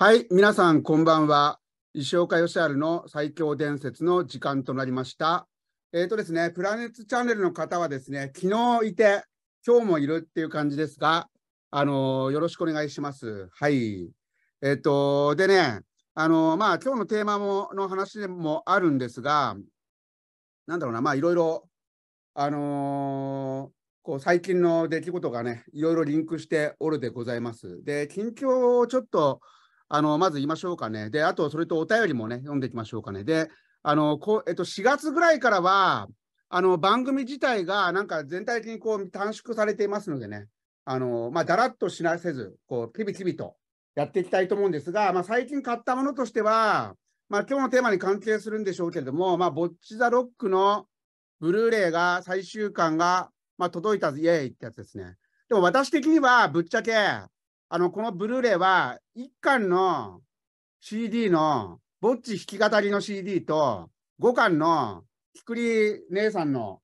はい、皆さん、こんばんは。石岡義治の最強伝説の時間となりました。えっ、ー、とですね、プラネットチャンネルの方はですね、昨日いて、今日もいるっていう感じですが、あのー、よろしくお願いします。はい。えっ、ー、と、でね、あのまあ、今日のテーマもの話でもあるんですが、なんだろうな、まあ、いろいろ、あのこう最近の出来事がね、いろいろリンクしておるでございます。で、近況をちょっと、あのまず言いましょうかね。で、あと、それとお便りもね、読んでいきましょうかね。で、あのこえっと、4月ぐらいからは、あの番組自体がなんか全体的にこう短縮されていますのでね、あのまあ、だらっとしなせず、こうピビピビとやっていきたいと思うんですが、まあ、最近買ったものとしては、まあ今日のテーマに関係するんでしょうけれども、まあ、ボッチ・ザ・ロックのブルーレイが最終巻が、まあ、届いたイエーイってやつですね。でも私的にはぶっちゃけ、あの、このブルーレイは、1巻の CD の、ぼっち弾き語りの CD と、5巻のひくり姉さんの、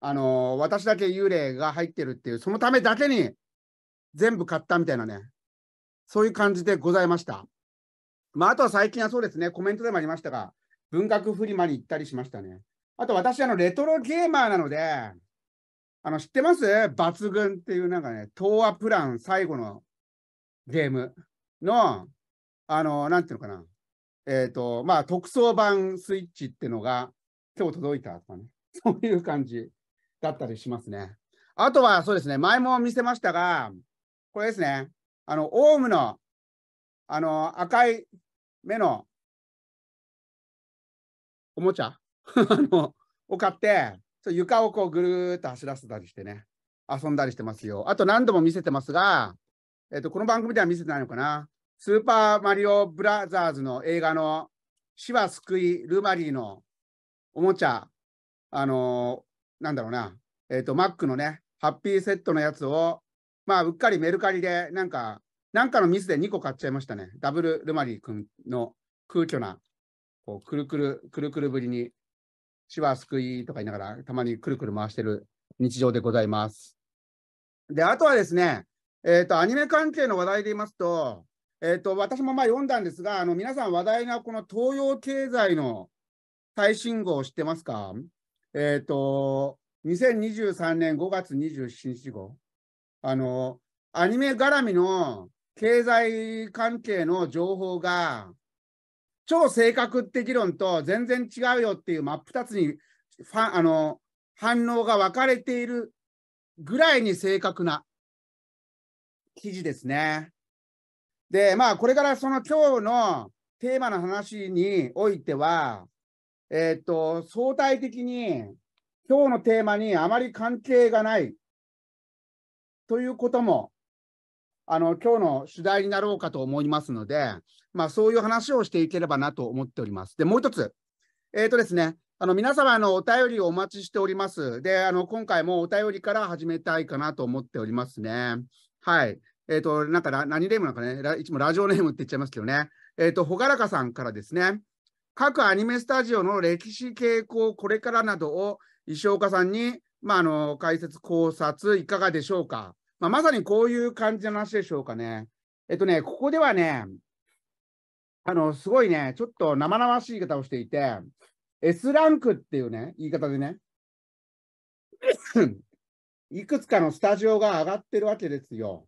あのー、私だけ幽霊が入ってるっていう、そのためだけに全部買ったみたいなね、そういう感じでございました。まあ、あとは最近はそうですね、コメントでもありましたが、文学フリマに行ったりしましたね。あと私、あの、レトロゲーマーなので、あの、知ってます抜群っていうなんかね、東亜プラン最後のゲームの、あの、なんていうのかな、えっ、ー、と、まあ、特装版スイッチってのが今日届いたとかね、そういう感じだったりしますね。あとはそうですね、前も見せましたが、これですね、あの、オウムの、あの、赤い目のおもちゃ のを買ってそう、床をこうぐるーっと走らせたりしてね、遊んだりしてますよ。あと何度も見せてますが、えっ、と、この番組では見せてないのかな。スーパーマリオブラザーズの映画の死は救いルマリーのおもちゃ、あのー、なんだろうな、えっ、と、マックのね、ハッピーセットのやつを、まあ、うっかりメルカリで、なんか、なんかのミスで2個買っちゃいましたね。ダブルルマリー君の空虚な、こう、くるくる、くるくるぶりに、死は救いとか言いながら、たまにくるくる回してる日常でございます。で、あとはですね、えーと、アニメ関係の話題で言いますと、えーと、私もまあ読んだんですが、あの皆さん話題なこの東洋経済の最新号を知ってますかえっ、ー、と、2023年5月27日号。あの、アニメ絡みの経済関係の情報が、超正確って議論と全然違うよっていう真っ二つにファあの反応が分かれているぐらいに正確な記事ですね。で、まあ、これからその今日のテーマの話においては、えー、っと、相対的に今日のテーマにあまり関係がないということも、あの、今日の主題になろうかと思いますので、まあ、そういう話をしていければなと思っております。で、もう一つ、えー、っとですね、あの皆様のお便りをお待ちしております。で、あの今回もお便りから始めたいかなと思っておりますね。はい。えっ、ー、と、なんか何ネームなんかね、いつもラジオネームって言っちゃいますけどね。えっ、ー、と、がらかさんからですね、各アニメスタジオの歴史傾向、これからなどを石岡さんに、まあ、あの、解説、考察、いかがでしょうか。まあ、まさにこういう感じの話でしょうかね。えっ、ー、とね、ここではね、あの、すごいね、ちょっと生々しい言い方をしていて、S ランクっていうね、言い方でね、いくつかのスタジオが上がってるわけですよ。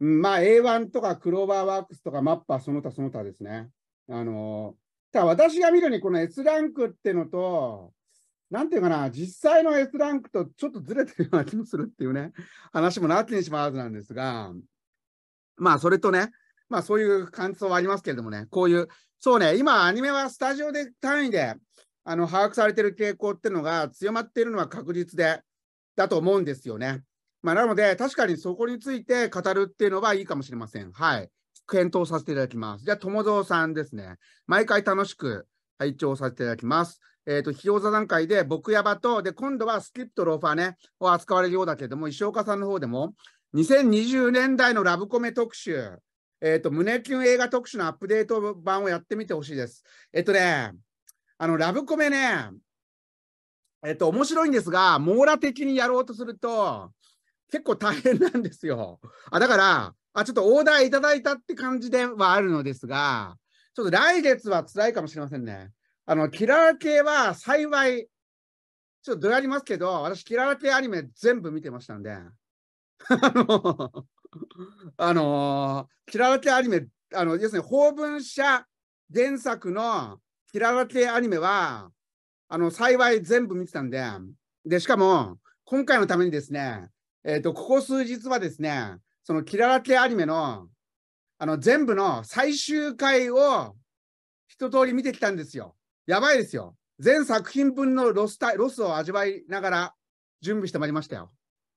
うん、まあ、A1 とかクローバーワークスとかマッパー、その他その他ですね。あのー、ただ私が見るに、この S ランクってのと、なんていうかな、実際の S ランクとちょっとずれてるような気もするっていうね、話もなってしまうはずなんですが、まあ、それとね、まあ、そういう感想はありますけれどもね、こういう、そうね、今、アニメはスタジオで単位で、あの、把握されてる傾向っていうのが強まっているのは確実で、だと思うんですよね。まあ、なので、確かにそこについて語るっていうのはいいかもしれません。はい。検討させていただきます。じゃあ、友蔵さんですね。毎回楽しく拝聴させていただきます。えっ、ー、と、費用座段階で、僕やばと、で、今度はスキップとローファーね、を扱われるようだけれども、石岡さんの方でも、2020年代のラブコメ特集、えっ、ー、と、胸キュン映画特集のアップデート版をやってみてほしいです。えっ、ー、とね、あの、ラブコメね、えっと、面白いんですが、網羅的にやろうとすると、結構大変なんですよ。あ、だから、あ、ちょっとオーダーいただいたって感じではあるのですが、ちょっと来月は辛いかもしれませんね。あの、キララ系は幸い、ちょっとどうやりますけど、私、キララ系アニメ全部見てましたんで、あの、あのキララ系アニメ、あの、要するに、法文社原作のキララ系アニメは、あの幸い全部見てたんで、でしかも今回のためにですね、えーと、ここ数日はですね、そのキララ系アニメのあの全部の最終回を一通り見てきたんですよ。やばいですよ。全作品分のロスタロスを味わいながら準備してまいりましたよ。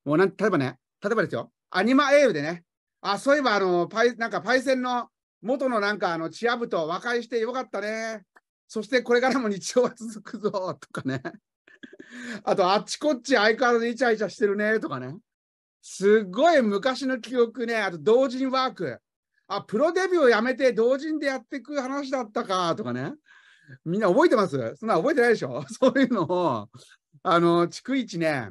もうなん例えばね、例えばですよ、アニマエーでね、あ、そういえばあのパイ、なんかパイセンの元のなんかあのチア部と和解してよかったね。そしてこれからも日常は続くぞとかね。あと、あっちこっち相変わらずイチャイチャしてるねとかね。すごい昔の記憶ね。あと、同人ワーク。あ、プロデビューをやめて同人でやっていく話だったかとかね。みんな覚えてますそんな覚えてないでしょ そういうのを、あの、逐一ね、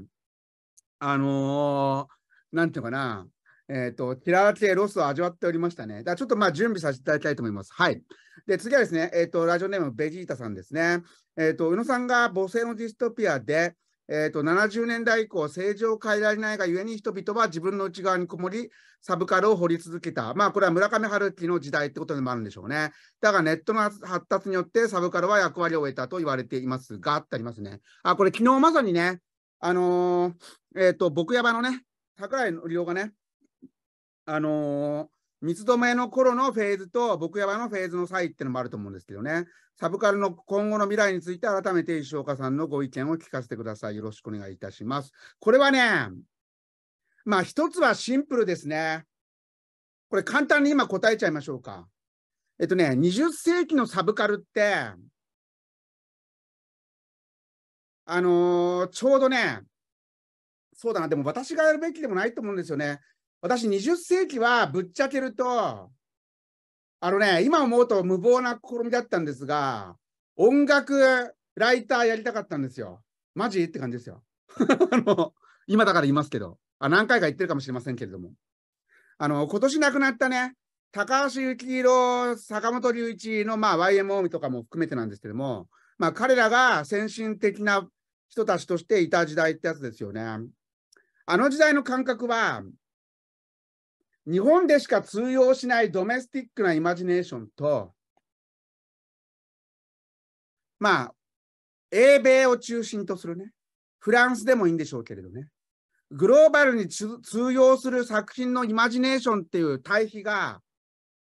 あのー、なんていうかな、えっ、ー、と、ィラー系ロスを味わっておりましたね。だちょっとまあ準備させていただきたいと思います。はい。で、次はですね、えっ、ー、と、ラジオネーム、ベジータさんですね。えっ、ー、と、宇野さんが母性のディストピアで、えーと、70年代以降、正常を変えられないがゆえに人々は自分の内側にこもり、サブカルを掘り続けた。まあ、これは村上春樹の時代ってことでもあるんでしょうね。だが、ネットの発達によってサブカルは役割を終えたと言われていますが、ってありますね。あ、これ、昨日まさにね、あのー、えっ、ー、と、僕やばのね、桜井の利用がね、あのー、三つ止めの頃のフェーズと僕やばのフェーズの際ってのもあると思うんですけどね、サブカルの今後の未来について改めて石岡さんのご意見を聞かせてください。よろしくお願いいたします。これはね、まあ一つはシンプルですね。これ簡単に今答えちゃいましょうか。えっとね、20世紀のサブカルって、あのー、ちょうどね、そうだな、でも私がやるべきでもないと思うんですよね。私20世紀はぶっちゃけると、あのね、今思うと無謀な試みだったんですが、音楽ライターやりたかったんですよ。マジって感じですよ。あの、今だから言いますけど、あ何回か言ってるかもしれませんけれども。あの、今年亡くなったね、高橋幸宏、坂本龍一の、まあ、YMO とかも含めてなんですけども、まあ、彼らが先進的な人たちとしていた時代ってやつですよね。あの時代の感覚は、日本でしか通用しないドメスティックなイマジネーションと、まあ、英米を中心とするね、フランスでもいいんでしょうけれどね、グローバルに通用する作品のイマジネーションっていう対比が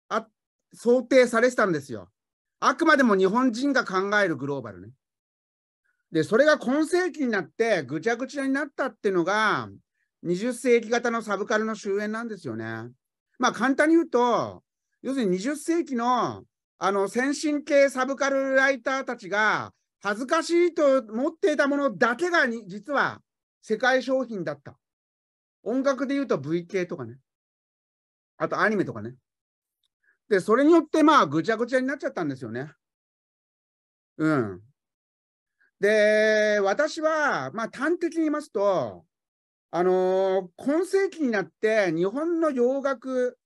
あ想定されてたんですよ。あくまでも日本人が考えるグローバルね。で、それが今世紀になってぐちゃぐちゃになったっていうのが、20世紀型のサブカルの終焉なんですよね。まあ簡単に言うと、要するに20世紀のあの先進系サブカルライターたちが恥ずかしいと思っていたものだけが実は世界商品だった。音楽で言うと V 系とかね。あとアニメとかね。で、それによってまあぐちゃぐちゃになっちゃったんですよね。うん。で、私は、まあ端的に言いますと、あのー、今世紀になって日本の洋楽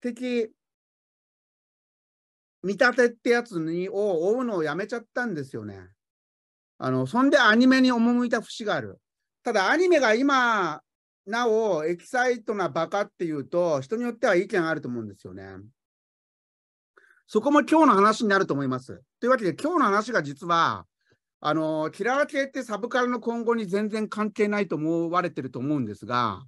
的見立てってやつにを追うのをやめちゃったんですよね。あのそんでアニメに赴いた節がある。ただアニメが今なおエキサイトなバカっていうと人によっては意見あると思うんですよね。そこも今日の話になると思います。というわけで今日の話が実はあのキラー系ってサブカルの今後に全然関係ないと思われてると思うんですが、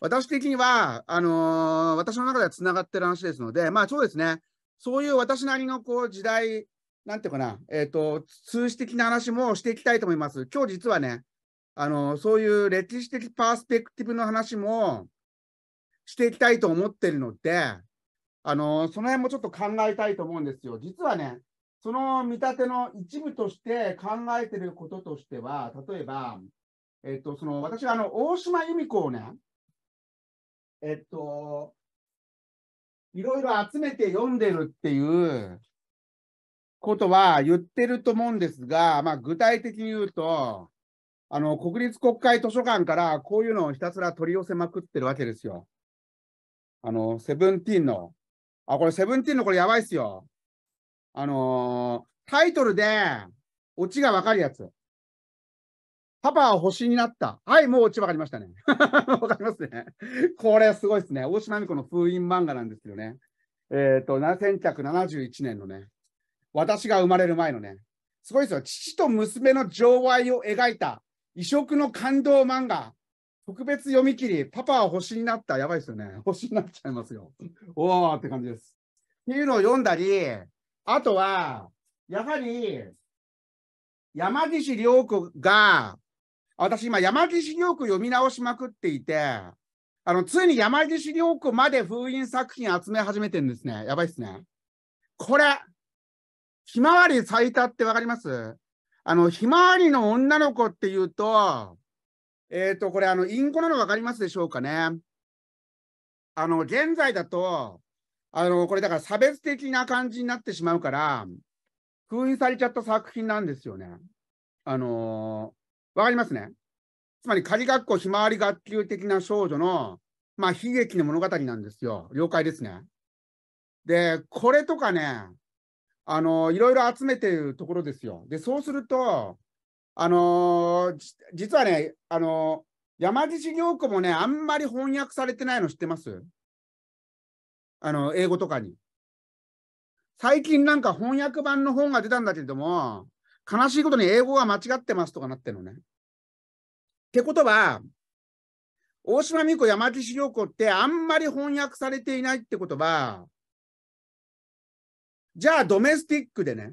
私的には、あのー、私の中ではつながってる話ですので、まあそうですね、そういう私なりのこう時代、なんていうかな、えっ、ー、と、通史的な話もしていきたいと思います。今日実はね、あのー、そういう歴史的パースペクティブの話もしていきたいと思ってるので、あのその辺もちょっと考えたいと思うんですよ。実はね、その見立ての一部として考えていることとしては、例えば、えっと、その私はあの大島由美子をね、えっと、いろいろ集めて読んでるっていうことは言ってると思うんですが、まあ、具体的に言うと、あの国立国会図書館からこういうのをひたすら取り寄せまくってるわけですよ。あの、セブンティーンの。あ、これセブンティーンのこれやばいっすよ。あのー、タイトルで、オチがわかるやつ。パパは星になった。はい、もうオチわかりましたね。わかりますね。これすごいですね。大島美子の封印漫画なんですけどね。えっ、ー、と、1971年のね、私が生まれる前のね、すごいですよ。父と娘の情愛を描いた異色の感動漫画。特別読み切り、パパは星になった。やばいですよね。星になっちゃいますよ。おーって感じです。っていうのを読んだり、あとは、やはり、山岸良子が、私今山岸良子読み直しまくっていて、あの、ついに山岸良子まで封印作品集め始めてるんですね。やばいっすね。これ、ひまわり咲いたってわかりますあの、ひまわりの女の子っていうと、えっ、ー、と、これ、あの、インコなのわかりますでしょうかね。あの、現在だと、あのこれだから差別的な感じになってしまうから封印されちゃった作品なんですよね。あのー、わかりますね。つまり仮学校ひまわり学級的な少女の、まあ、悲劇の物語なんですよ。了解ですね。で、これとかね、あのー、いろいろ集めてるところですよ。で、そうすると、あのー、実はね、あのー、山岸良子もね、あんまり翻訳されてないの知ってますあの英語とかに。最近なんか翻訳版の本が出たんだけれども、悲しいことに英語が間違ってますとかなってるのね。ってことは、大島美子、山岸良子ってあんまり翻訳されていないってことは、じゃあドメスティックでね、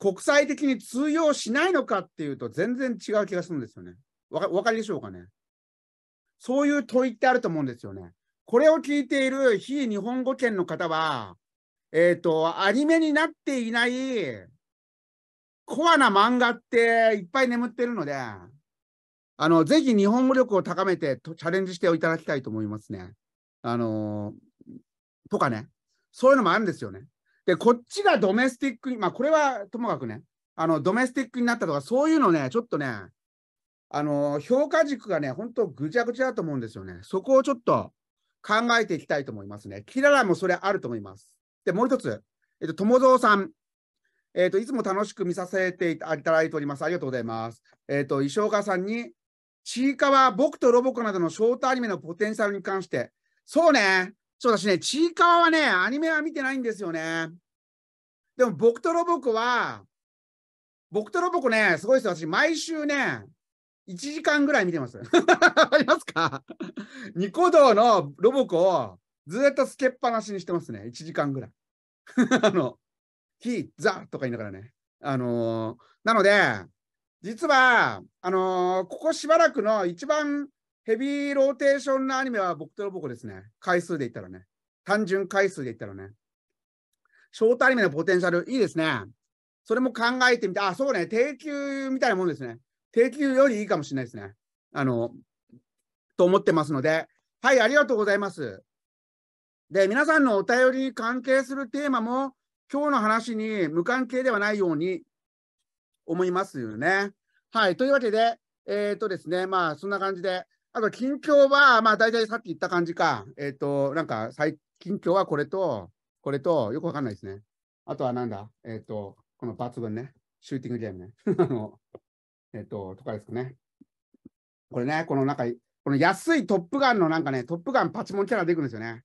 国際的に通用しないのかっていうと全然違う気がするんですよね。わか分かりでしょうかね。そういう問いってあると思うんですよね。これを聞いている非日本語圏の方は、えっ、ー、と、アニメになっていないコアな漫画っていっぱい眠ってるので、あの、ぜひ日本語力を高めてチャレンジしていただきたいと思いますね。あのとかね、そういうのもあるんですよね。で、こっちがドメスティックに、まあ、これはともかくね、あの、ドメスティックになったとか、そういうのね、ちょっとね、あの評価軸がね、本当ぐちゃぐちゃだと思うんですよね。そこをちょっと、考えていきたいと思いますね。キララもそれあると思います。で、もう一つ、えっと、友蔵さん。えっと、いつも楽しく見させていただいております。ありがとうございます。えっと、石岡さんに、ちいかわ、僕とロボコなどのショートアニメのポテンシャルに関して、そうね、そうだしね、ちいかわはね、アニメは見てないんですよね。でも、僕とロボコは、僕とロボコね、すごいですよ。私、毎週ね、1時間ぐらい見てます。ありますかニコ動のロボコをずっとつけっぱなしにしてますね。1時間ぐらい。あの、ヒー、ザーとか言いながらね。あのー、なので、実は、あのー、ここしばらくの一番ヘビーローテーションのアニメは僕とロボコですね。回数で言ったらね。単純回数で言ったらね。ショートアニメのポテンシャル、いいですね。それも考えてみて、あ、そうね、定休みたいなもんですね。定休よりいいかもしれないですね。あの、と思ってますので、はい、ありがとうございます。で、皆さんのお便りに関係するテーマも、今日の話に無関係ではないように思いますよね。はい、というわけで、えっ、ー、とですね、まあ、そんな感じで、あと、近況は、まあ、大体さっき言った感じか、えっ、ー、と、なんか、最近況はこれと、これと、よくわかんないですね。あとはなんだ、えっ、ー、と、この抜群ね、シューティングゲームね。あの、えっと、とかですかね。これね、このなんか、この安いトップガンのなんかね、トップガンパチモンキャラ出てくるんですよね。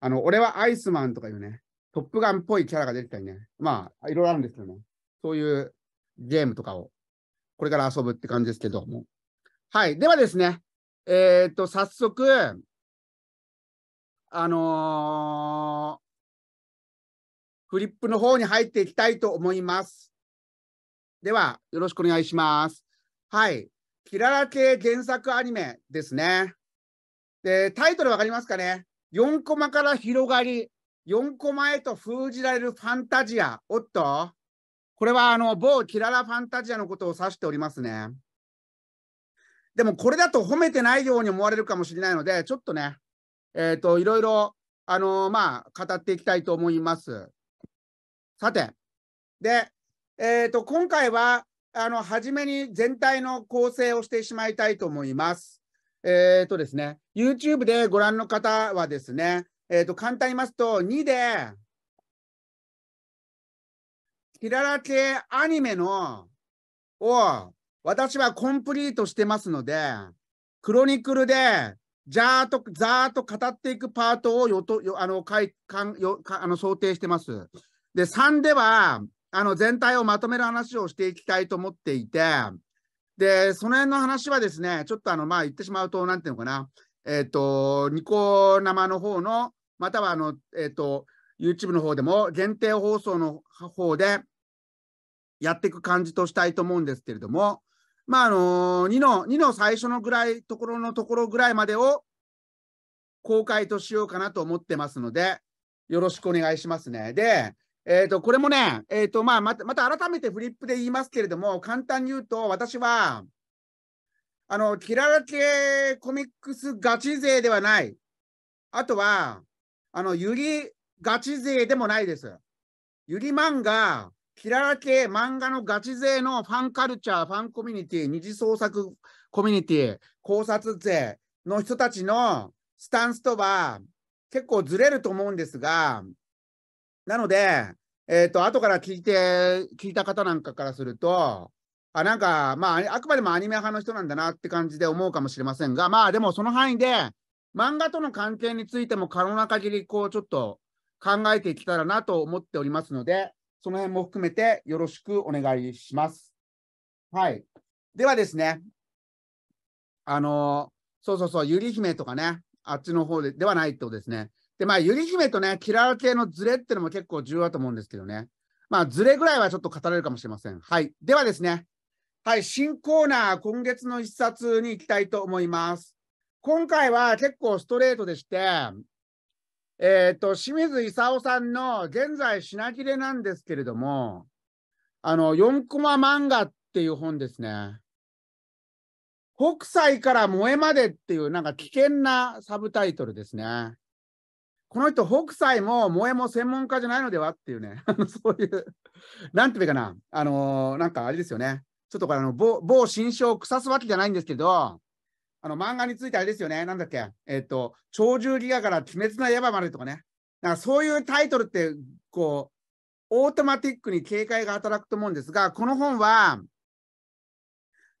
あの、俺はアイスマンとかいうね、トップガンっぽいキャラが出てきたりね。まあ、いろいろあるんですけどね。そういうゲームとかを、これから遊ぶって感じですけども。はい。ではですね、えー、っと、早速、あのー、フリップの方に入っていきたいと思います。では、よろしくお願いします。はい。キララ系原作アニメですね。で、タイトルわかりますかね ?4 コマから広がり、4コマへと封じられるファンタジア。おっとこれはあの某キララファンタジアのことを指しておりますね。でもこれだと褒めてないように思われるかもしれないので、ちょっとね、えっ、ー、と、いろいろ、あのー、まあ、語っていきたいと思います。さて、で、えっ、ー、と、今回は、あの、初めに全体の構成をしてしまいたいと思います。えっ、ー、とですね、YouTube でご覧の方はですね、えっ、ー、と、簡単に言いますと、2で、キララ系アニメの、を、私はコンプリートしてますので、クロニクルで、じゃーと、ざーと語っていくパートを想定してます。で、3では、あの全体をまとめる話をしていきたいと思っていて、で、その辺の話はですね、ちょっとあの、まあ言ってしまうと、なんていうのかな、えっ、ー、と、ニコ生の方の、またはあの、えっ、ー、と、YouTube の方でも限定放送の方でやっていく感じとしたいと思うんですけれども、まああの2の、2の最初のぐらい、ところのところぐらいまでを公開としようかなと思ってますので、よろしくお願いしますね。で、えーと、これもね、えーとまあ、また改めてフリップで言いますけれども、簡単に言うと、私は、あの、キララ系コミックスガチ勢ではない。あとは、あの、ゆりガチ勢でもないです。ゆり漫画、キララ系漫画のガチ勢のファンカルチャー、ファンコミュニティ、二次創作コミュニティ、考察勢の人たちのスタンスとは結構ずれると思うんですが、なので、えっ、ー、と、後から聞いて、聞いた方なんかからすると、あなんか、まあ、あくまでもアニメ派の人なんだなって感じで思うかもしれませんが、まあ、でもその範囲で、漫画との関係についても可能な限り、こう、ちょっと考えていけたらなと思っておりますので、その辺も含めてよろしくお願いします。はい。ではですね、あの、そうそうそう、ゆり姫とかね、あっちの方でではないとですね、で、まあ、ゆり姫とね、キララ系のズレってのも結構重要だと思うんですけどね。まあ、ズレぐらいはちょっと語れるかもしれません。はい。ではですね、はい、新コーナー、今月の一冊に行きたいと思います。今回は結構ストレートでして、えっ、と、清水功さんの現在品切れなんですけれども、あの、4コマ漫画っていう本ですね。北斎から萌えまでっていう、なんか危険なサブタイトルですね。この人、北斎も萌えも専門家じゃないのではっていうね、そういう、なんていうかな、あのー、なんかあれですよね、ちょっとこれあの某、某新章を腐すわけじゃないんですけど、あの漫画についてあれですよね、なんだっけ、えっ、ー、と、鳥獣戯画から鬼滅の刃までとかね、なんかそういうタイトルって、こう、オートマティックに警戒が働くと思うんですが、この本は、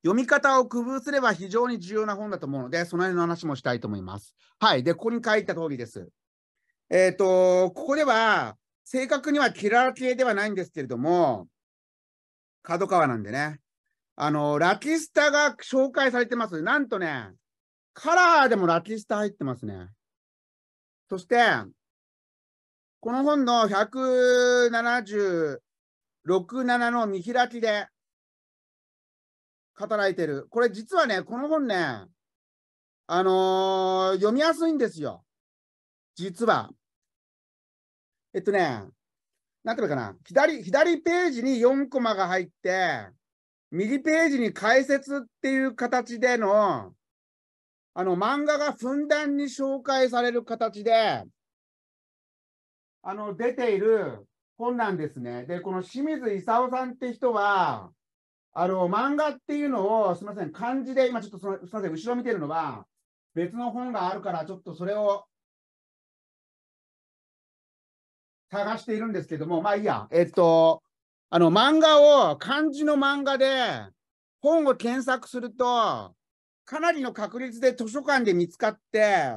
読み方を工夫すれば非常に重要な本だと思うので、その辺の話もしたいと思います。はい。で、ここに書いた通りです。えっ、ー、と、ここでは、正確にはキラー系ではないんですけれども、角川なんでね。あの、ラキスタが紹介されてます。なんとね、カラーでもラキスタ入ってますね。そして、この本の176、7の見開きで働いてる。これ実はね、この本ね、あのー、読みやすいんですよ。実は。えっとね、なんていうのかな、左、左ページに4コマが入って、右ページに解説っていう形での、あの、漫画がふんだんに紹介される形で、あの、出ている本なんですね。で、この清水勲さんって人は、あの、漫画っていうのを、すみません、漢字で、今ちょっとその、すみません、後ろ見てるのは、別の本があるから、ちょっとそれを探しているんですけども、まあいいや、えっと、あの漫画を、漢字の漫画で本を検索すると、かなりの確率で図書館で見つかって、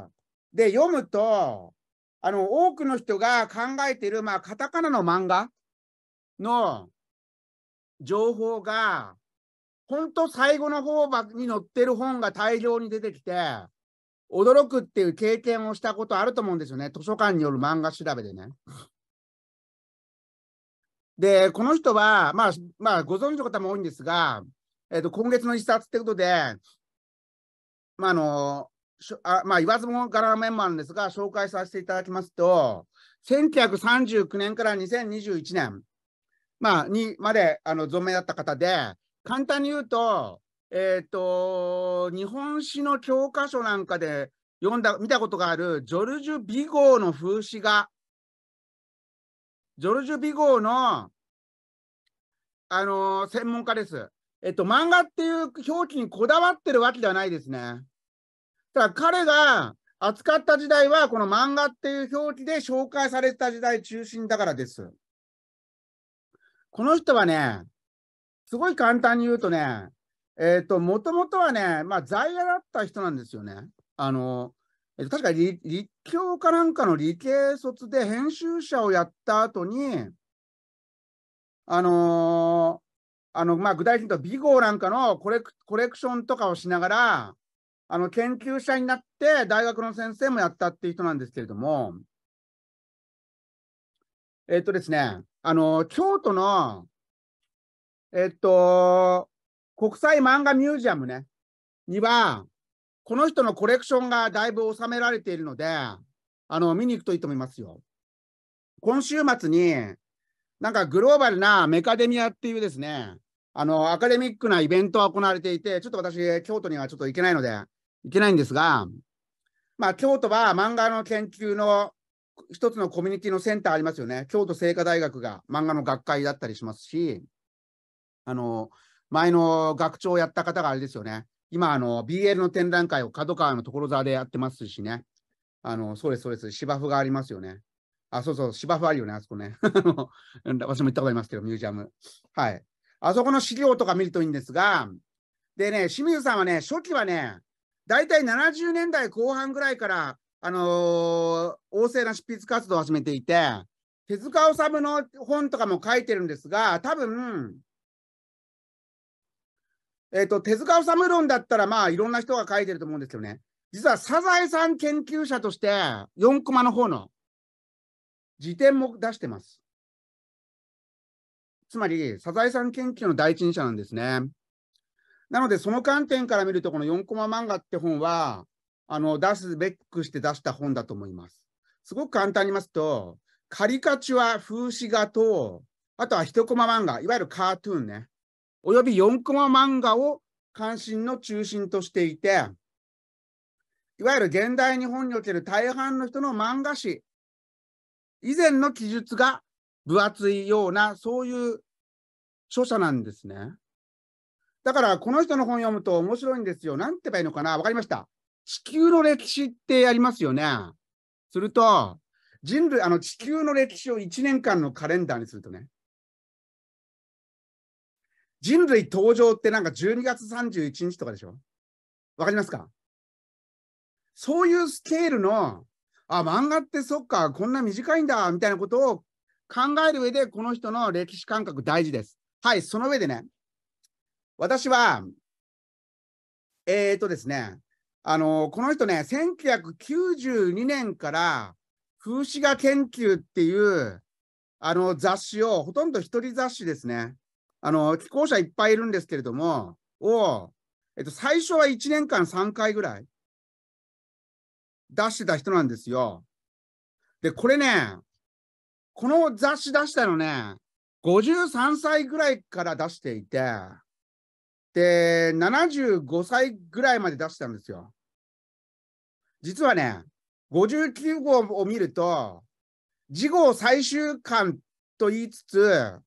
で、読むと、あの、多くの人が考えている、まあ、カタカナの漫画の情報が、本当最後の方に載ってる本が大量に出てきて、驚くっていう経験をしたことあると思うんですよね。図書館による漫画調べでね。で、この人は、まあ、まあ、ご存知の方も多いんですが、えっ、ー、と、今月の一冊ってことで、まあ、あの、あまあ、言わずもがら面もあるんですが、紹介させていただきますと、1939年から2021年、まあ、にまであの存命だった方で、簡単に言うと、えっ、ー、と、日本史の教科書なんかで読んだ、見たことがある、ジョルジュ・ビゴーの風刺画ジョルジュ・ビゴーの、あのー、専門家です。えっと、漫画っていう表記にこだわってるわけではないですね。ただ彼が扱った時代は、この漫画っていう表記で紹介された時代中心だからです。この人はね、すごい簡単に言うとね、えっ、と、もともとはね、まあ、在野だった人なんですよね。あのーっと、確か立教かなんかの理系卒で編集者をやった後に、あのー、あの、まあ、具体的に言うと、美号なんかのコレクコレクションとかをしながら、あの、研究者になって、大学の先生もやったっていう人なんですけれども、えっとですね、あの、京都の、えっと、国際漫画ミュージアムね、には、この人のコレクションがだいぶ収められているので、あの、見に行くといいと思いますよ。今週末に、なんかグローバルなメカデミアっていうですね、あの、アカデミックなイベントが行われていて、ちょっと私、京都にはちょっと行けないので、行けないんですが、まあ、京都は漫画の研究の一つのコミュニティのセンターありますよね。京都聖火大学が漫画の学会だったりしますし、あの、前の学長をやった方があれですよね。今あの、BL の展覧会を角川の所沢でやってますしね。あの、そうです、そうです。芝生がありますよね。あ、そうそう、芝生あるよね、あそこね。私も行ったことありますけど、ミュージアム。はい。あそこの資料とか見るといいんですが、でね、清水さんはね、初期はね、大体70年代後半ぐらいから、あのー、旺盛な執筆活動を始めていて、手塚治虫の本とかも書いてるんですが、多分、えーと、手塚治虫論だったら、まあ、いろんな人が書いてると思うんですけどね、実はサザエさん研究者として、4コマの方の辞典も出してます。つまり、サザエさん研究の第一人者なんですね。なので、その観点から見ると、この4コマ漫画って本は、あの出すべくして出した本だと思います。すごく簡単に言いますと、カリカチュア、風刺画と、あとは1コマ漫画、いわゆるカートゥーンね。および4コマ漫画を関心の中心としていて、いわゆる現代日本における大半の人の漫画誌以前の記述が分厚いような、そういう著者なんですね。だから、この人の本読むと面白いんですよ。なんて言えばいいのかなわかりました。地球の歴史ってやりますよね。すると、人類、あの地球の歴史を1年間のカレンダーにするとね、人類登場ってなんか12月31日とかでしょわかりますかそういうスケールの、あ、漫画ってそっか、こんな短いんだ、みたいなことを考える上で、この人の歴史感覚大事です。はい、その上でね、私は、えっ、ー、とですね、あのー、この人ね、1992年から風刺画研究っていうあの雑誌を、ほとんど一人雑誌ですね、あの、寄稿者いっぱいいるんですけれども、を、えっと、最初は1年間3回ぐらい出してた人なんですよ。で、これね、この雑誌出したのね、53歳ぐらいから出していて、で、75歳ぐらいまで出したんですよ。実はね、59号を見ると、次号最終巻と言いつつ、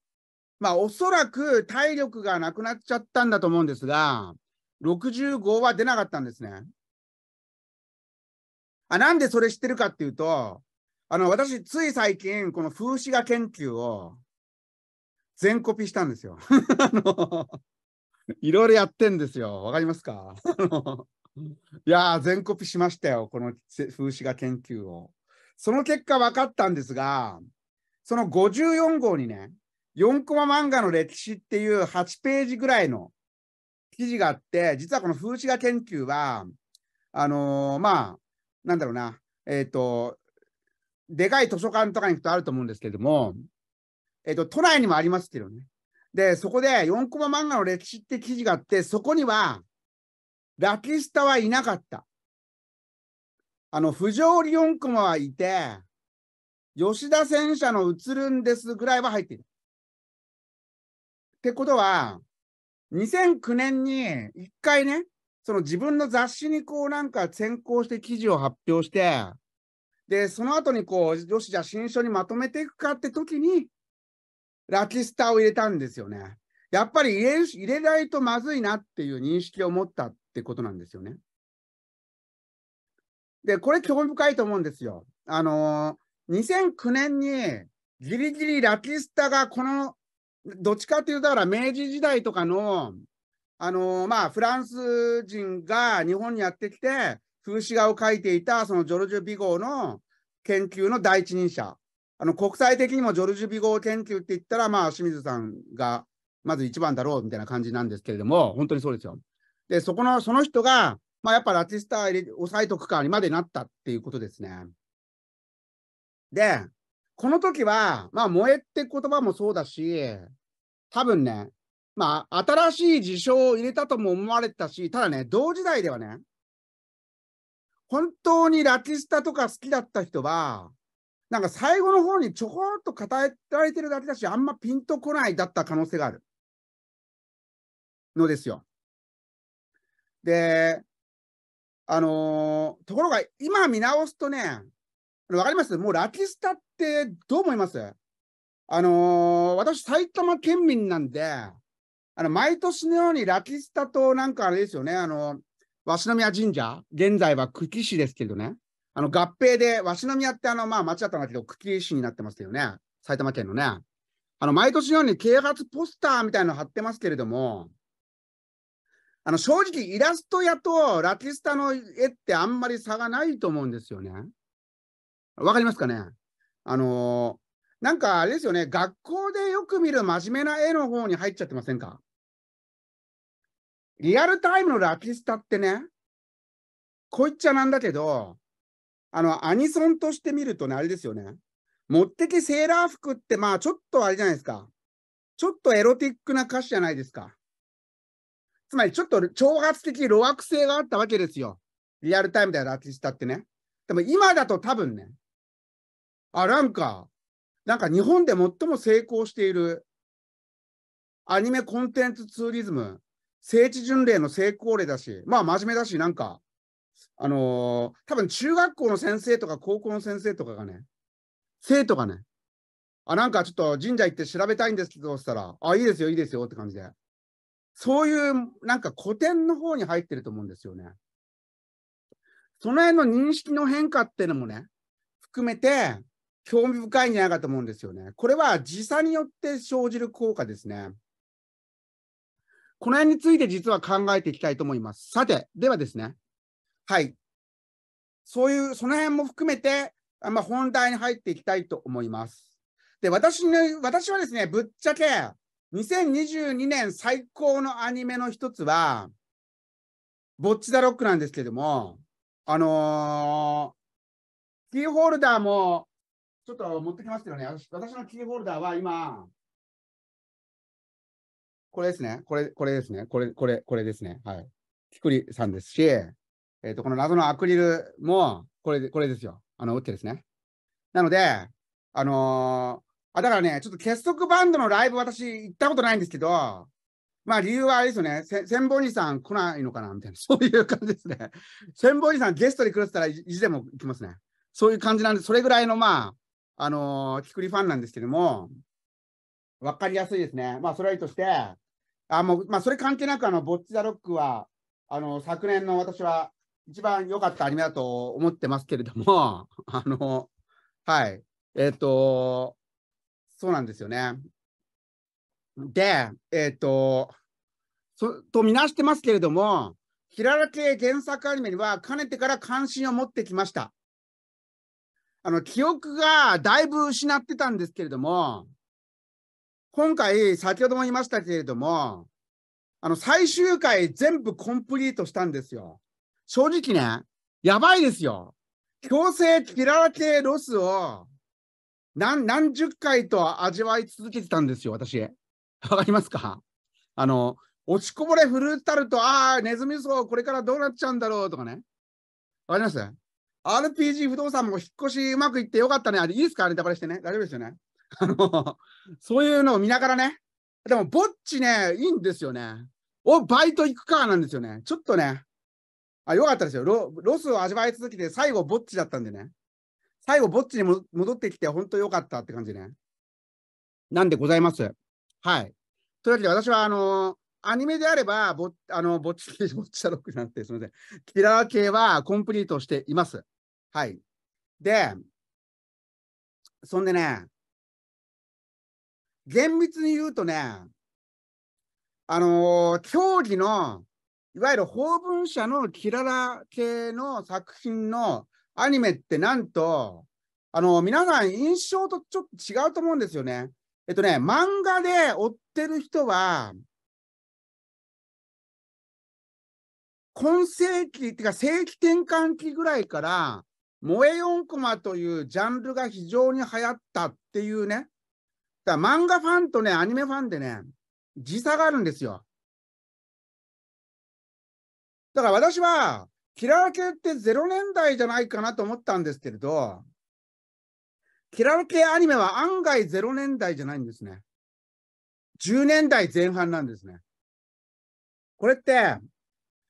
まあ、おそらく体力がなくなっちゃったんだと思うんですが、65は出なかったんですね。あなんでそれ知ってるかっていうと、あの私、つい最近、この風刺画研究を全コピーしたんですよ。あのいろいろやってんですよ。わかりますかいやー、全コピーしましたよ、この風刺画研究を。その結果分かったんですが、その54号にね、4コマ漫画の歴史っていう8ページぐらいの記事があって、実はこの風刺画研究は、あのー、まあ、なんだろうな、えっ、ー、と、でかい図書館とかに行くとあると思うんですけれども、えっ、ー、と、都内にもありますけどね。で、そこで4コマ漫画の歴史って記事があって、そこには、ラキスタはいなかった。あの、不条理4コマはいて、吉田戦車の映るんですぐらいは入っている。ってことは、2009年に一回ね、その自分の雑誌にこうなんか先行して記事を発表して、で、その後にこう、よし、じゃあ新書にまとめていくかって時に、ラキスターを入れたんですよね。やっぱり入れ入れないとまずいなっていう認識を持ったってことなんですよね。で、これ興味深いと思うんですよ。あのー、2009年にギリギリラキスタがこのどっちかっていうと、だから明治時代とかの、あのまあ、フランス人が日本にやってきて、風刺画を描いていた、そのジョルジュ・ビゴーの研究の第一人者。あの国際的にもジョルジュ・ビゴー研究って言ったら、まあ、清水さんがまず一番だろうみたいな感じなんですけれども、本当にそうですよ。で、そこの、その人が、まあ、やっぱラティスター抑えとくかにまでなったっていうことですね。で、この時は、まあ、萌えって言葉もそうだし、多分ね、まあ、新しい事象を入れたとも思われたし、ただね、同時代ではね、本当にラキスタとか好きだった人は、なんか最後の方にちょこっと語られてるだけだし、あんまピンとこないだった可能性がある。のですよ。で、あのー、ところが今見直すとね、わかりますもうラキスタっってどう思いますあのー、私、埼玉県民なんで、あの毎年のようにラキスタとなんかあれですよね、あの鷲宮神社、現在は久喜市ですけどね、あの合併で、鷲宮ってあの、まあ、町だったんだけど、久喜市になってますけどね、埼玉県のね、あの毎年のように啓発ポスターみたいなの貼ってますけれども、あの正直、イラスト屋とラキスタの絵ってあんまり差がないと思うんですよね。わかりますかねあのー、なんかあれですよね、学校でよく見る真面目な絵の方に入っちゃってませんかリアルタイムのラピスタってね、こいっちゃなんだけど、あの、アニソンとして見るとね、あれですよね。持ってきセーラー服って、まあ、ちょっとあれじゃないですか。ちょっとエロティックな歌詞じゃないですか。つまり、ちょっと挑発的露悪性があったわけですよ。リアルタイムでラピスタってね。でも今だと多分ね、あ、なんか、なんか日本で最も成功しているアニメコンテンツツーリズム、聖地巡礼の成功例だし、まあ真面目だし、なんか、あのー、多分中学校の先生とか高校の先生とかがね、生徒がね、あ、なんかちょっと神社行って調べたいんですけど、したら、あ、いいですよ、いいですよって感じで。そういう、なんか古典の方に入ってると思うんですよね。その辺の認識の変化っていうのもね、含めて、興味深いんじゃないかと思うんですよね。これは時差によって生じる効果ですね。この辺について実は考えていきたいと思います。さて、ではですね。はい。そういう、その辺も含めて、ま本題に入っていきたいと思います。で、私の、ね、私はですね、ぶっちゃけ、2022年最高のアニメの一つは、ぼっちだロックなんですけども、あのー、キーホルダーもちょっと持ってきますけどね、私のキーホルダーは今、これですね、これ、これですね、これ、これ、これですね、はい。キクリさんですし、えっ、ー、と、この謎のアクリルも、これ、これですよ。あの、打ってですね。なので、あのー、あ、だからね、ちょっと結束バンドのライブ、私、行ったことないんですけど、まあ理由はあれですよね、千本兄さん来ないのかなみたいな、そういう感じですね。千本兄さんゲストで来るって言ったら意地でも来ますね。そういう感じなんで、それぐらいのまあ、あのー、キクリファンなんですけども、分かりやすいですね。まあ、それはいいとして、あもうまあ、それ関係なく、あのボッチ・ザ・ロックはあの昨年の私は一番良かったアニメだと思ってますけれども、あのはい、えっ、ー、と、そうなんですよね。で、えっ、ー、と、そと見なしてますけれども、平ラ系原作アニメにはかねてから関心を持ってきました。あの、記憶がだいぶ失ってたんですけれども、今回、先ほども言いましたけれども、あの、最終回全部コンプリートしたんですよ。正直ね、やばいですよ。強制キララ系ロスを何、何十回と味わい続けてたんですよ、私。わかりますかあの、落ちこぼれフルーツタルト、ああ、ネズミ層、これからどうなっちゃうんだろうとかね。わかります RPG 不動産も引っ越しうまくいってよかったね。あれいいですかネタバレしてね。大丈夫ですよね。あの、そういうのを見ながらね。でも、ぼっちね、いいんですよね。お、バイト行くかなんですよね。ちょっとね。あ、よかったですよ。ロロスを味わい続けて、最後、ぼっちだったんでね。最後、ぼっちに戻ってきて、ほんとよかったって感じね。なんでございます。はい。というわけで、私は、あのー、アニメであれば、ぼあのぼっち、ぼっちだろくなって、すみません。キラー系はコンプリートしています。はい。で、そんでね、厳密に言うとね、あのー、教の、いわゆる法文社のキララ系の作品のアニメってなんと、あのー、皆さん印象とちょっと違うと思うんですよね。えっとね、漫画で追ってる人は、今世紀っていうか世紀転換期ぐらいから萌え4コマというジャンルが非常に流行ったっていうね、だ漫画ファンとね、アニメファンでね、時差があるんですよ。だから私は、キララ系って0年代じゃないかなと思ったんですけれど、キララ系アニメは案外0年代じゃないんですね。10年代前半なんですね。これって、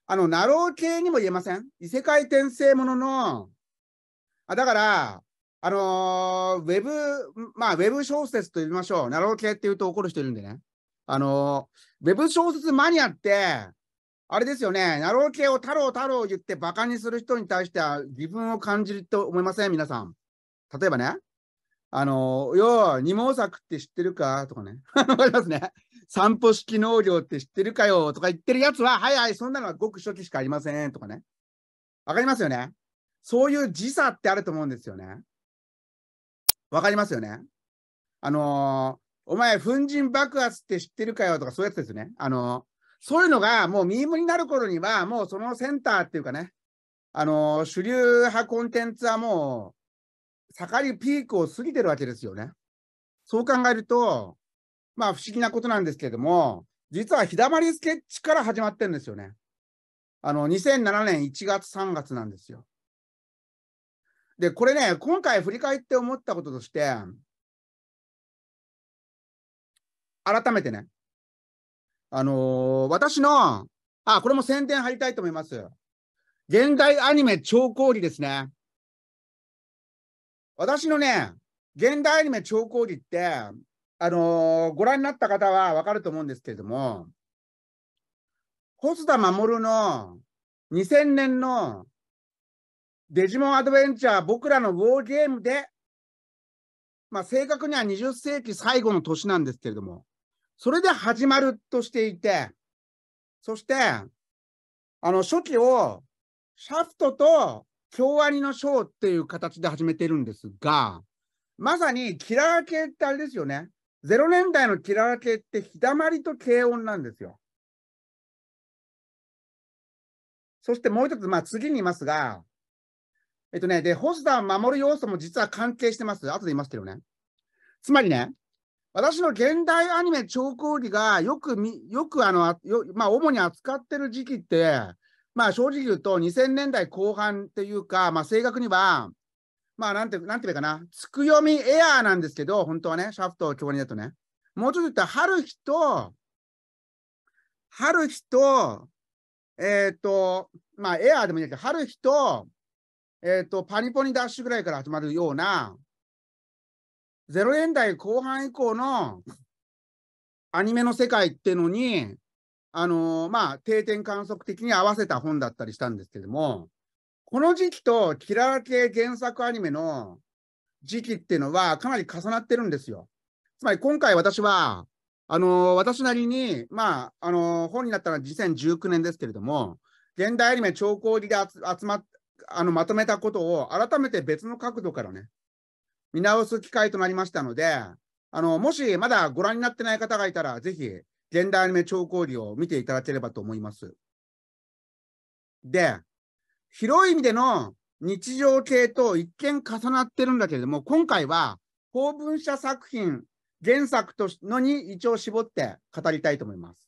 あの、ナロー系にも言えません異世界転生もののあだから、あのー、ウェブ、まあ、ウェブ小説と言いましょう。ナロー系って言うと怒る人いるんでね。あのー、ウェブ小説マニアって、あれですよね、ナロー系を太郎太郎言ってバカにする人に対しては自分を感じると思いません、皆さん。例えばね、あのー、よう、二毛作って知ってるかとかね。わ かりますね。散歩式農業って知ってるかよとか言ってるやつは、はいはい、そんなのはごく初期しかありませんとかね。わかりますよね。そういう時差ってあると思うんですよね。わかりますよね。あのー、お前、粉塵爆発って知ってるかよとか、そういうやつですね。あのー、そういうのが、もうミームになる頃には、もうそのセンターっていうかね、あのー、主流派コンテンツはもう、盛りピークを過ぎてるわけですよね。そう考えると、まあ、不思議なことなんですけれども、実は日だまりスケッチから始まってるんですよね。あの、2007年1月3月なんですよ。で、これね、今回振り返って思ったこととして、改めてね、あのー、私の、あ、これも宣伝入りたいと思います。現代アニメ超高利ですね。私のね、現代アニメ超高利って、あのー、ご覧になった方はわかると思うんですけれども、細田守の2000年のデジモンアドベンチャー、僕らのウォーゲームで、まあ、正確には20世紀最後の年なんですけれども、それで始まるとしていて、そして、あの、初期を、シャフトと京アニのショーっていう形で始めてるんですが、まさにキラー系ってあれですよね。0年代のキラー系って日だまりと軽音なんですよ。そしてもう一つ、まあ次にいますが、えっとね、で、ホスダーを守る要素も実は関係してます。後で言いますけどね。つまりね、私の現代アニメ超講義がよくよくあの、まあ、主に扱ってる時期って、まあ、正直言うと2000年代後半っていうか、まあ、正確には、まあ、なんて、なんて言うかな、つくよみエアーなんですけど、本当はね、シャフト教にだとね。もうちょっと言ったら、春日と、春日と、えっ、ー、と、まあ、エアーでもいいんだけど、春日と、えっ、ー、と、パニポニダッシュぐらいから始まるような、0円台後半以降のアニメの世界っていうのに、あのー、まあ、定点観測的に合わせた本だったりしたんですけども、この時期とキララ系原作アニメの時期っていうのはかなり重なってるんですよ。つまり今回私は、あのー、私なりに、まあ、あのー、本になったのは2019年ですけれども、現代アニメ超高理で集まっあのまとめたことを改めて別の角度からね、見直す機会となりましたので、あのもしまだご覧になってない方がいたら、ぜひ、現代アニメ超講義を見ていただければと思います。で、広い意味での日常系と一見重なってるんだけれども、今回は公文社作品原作とのに一応絞って語りたいと思います。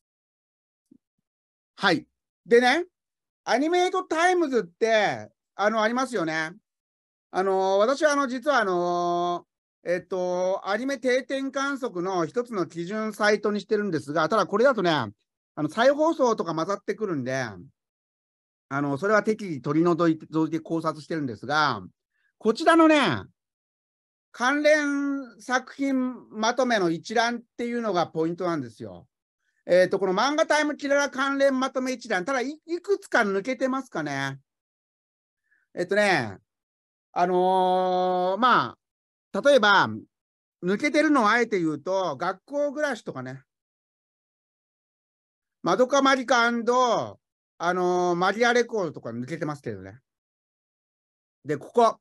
はい。でね、アニメイトタイムズってあの、ありますよね。あの、私は、あの、実は、あの、えっと、アニメ定点観測の一つの基準サイトにしてるんですが、ただこれだとね、あの再放送とか混ざってくるんで、あのそれは適宜取り除いて除いて考察してるんですが、こちらのね、関連作品まとめの一覧っていうのがポイントなんですよ。えっ、と、この漫画タイムキララ関連まとめ一覧、ただいくつか抜けてますかね。えっとね、あのー、まあ、例えば、抜けてるのをあえて言うと、学校暮らしとかね、マドカマリカあのー、マリアレコードとか抜けてますけどね。で、ここ。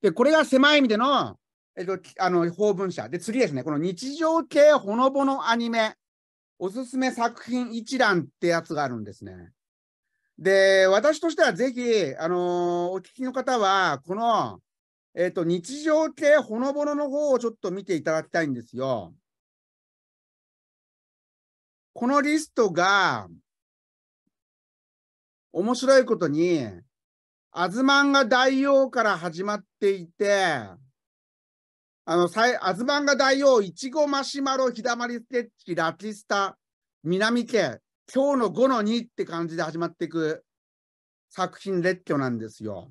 で、これが狭い意味での、えっと、あの、法文社。で、次ですね、この日常系ほのぼのアニメ、おすすめ作品一覧ってやつがあるんですね。で、私としてはぜひ、あのー、お聞きの方は、この、えっ、ー、と、日常系ほのぼのの方をちょっと見ていただきたいんですよ。このリストが、面白いことに、アズマンが大王から始まっていて、あの、アズマンが大王、いちごマシュマロ、ひだまりスケッチ、ラィスタ、南家、今日の5の2って感じで始まっていく作品列挙なんですよ。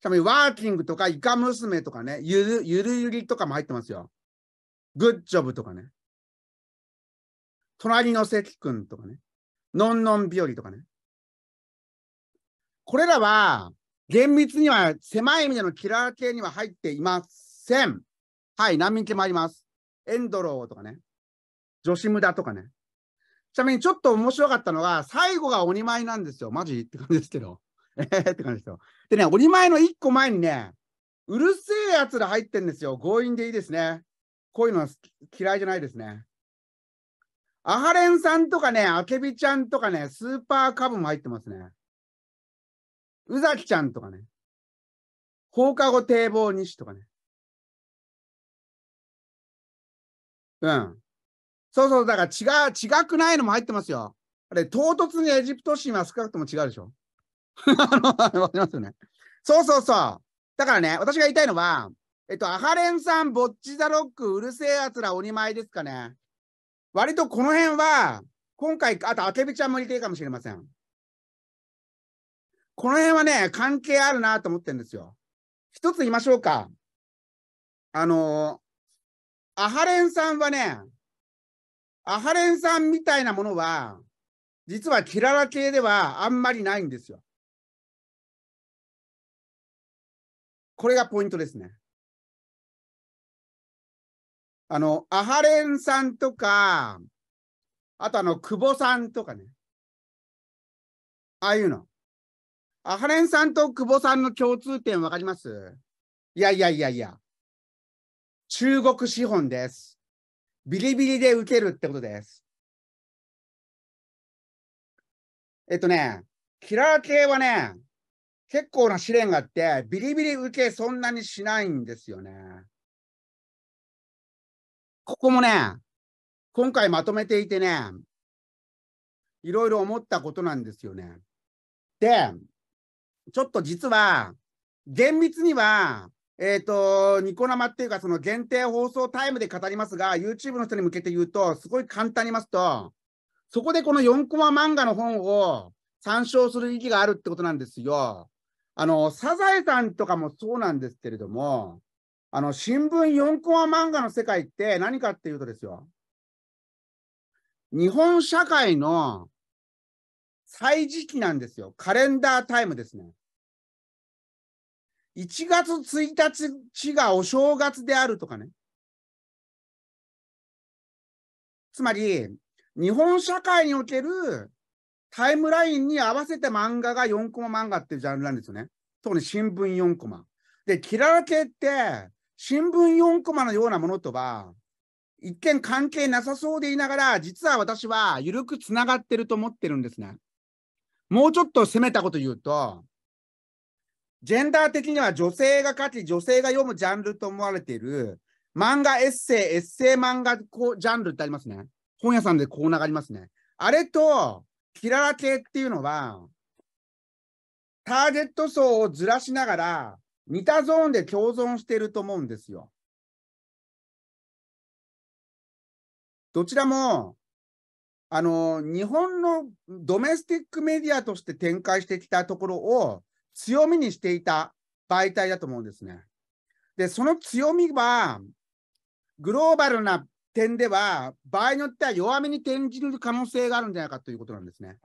ちなみに、ワーキングとか、イカ娘とかね、ゆるゆるゆりとかも入ってますよ。グッジョブとかね。隣の関くんとかね。のんのん日和とかね。これらは、厳密には狭い意味でのキラー系には入っていません。はい、難民系もあります。エンドローとかね。女子無駄とかね。ちなみにちょっと面白かったのが、最後が鬼舞なんですよ。マジって感じですけど。えー、って感じですよ。でね、鬼舞の1個前にね、うるせえやつら入ってんですよ。強引でいいですね。こういうのは嫌いじゃないですね。アハレンさんとかね、あけびちゃんとかね、スーパーカブも入ってますね。宇崎ちゃんとかね。放課後堤防西とかね。うん。そうそう、だから違う、違くないのも入ってますよ。あれ、唐突にエジプト神は少なくとも違うでしょ わかりますよね。そうそうそう。だからね、私が言いたいのは、えっと、アハレンさん、ぼっちザロック、うるせえやつら、おにまいですかね。割とこの辺は、今回、あと、あけびちゃんも似てるかもしれません。この辺はね、関係あるなと思ってるんですよ。一つ言いましょうか。あのー、アハレンさんはね、アハレン酸みたいなものは、実はキララ系ではあんまりないんですよ。これがポイントですね。あの、アハレン酸とか、あとあの、久保酸とかね。ああいうの。アハレンさんと久保さんの共通点わかりますいやいやいやいや。中国資本です。ビリビリで受けるってことです。えっとね、キラー系はね、結構な試練があって、ビリビリ受けそんなにしないんですよね。ここもね、今回まとめていてね、いろいろ思ったことなんですよね。で、ちょっと実は、厳密にはえっ、ー、と、ニコ生っていうか、その限定放送タイムで語りますが、YouTube の人に向けて言うと、すごい簡単に言いますと、そこでこの4コマ漫画の本を参照する意義があるってことなんですよ。あの、サザエさんとかもそうなんですけれども、あの、新聞4コマ漫画の世界って何かっていうとですよ、日本社会の最時期なんですよ。カレンダータイムですね。1月1日がお正月であるとかね。つまり、日本社会におけるタイムラインに合わせて漫画が4コマ漫画っていうジャンルなんですよね。特に新聞4コマ。で、キララ系って、新聞4コマのようなものとは、一見関係なさそうでいながら、実は私は緩くつながってると思ってるんですね。もうちょっと攻めたこと言うと、ジェンダー的には女性が書き、女性が読むジャンルと思われている、漫画エッセイ、エッセイ漫画こジャンルってありますね。本屋さんでコーナーがありますね。あれと、キララ系っていうのは、ターゲット層をずらしながら、似たゾーンで共存していると思うんですよ。どちらも、あの、日本のドメスティックメディアとして展開してきたところを、強みにしていた媒体だと思うんですね。で、その強みは、グローバルな点では、場合によっては弱みに転じる可能性があるんじゃないかということなんですね。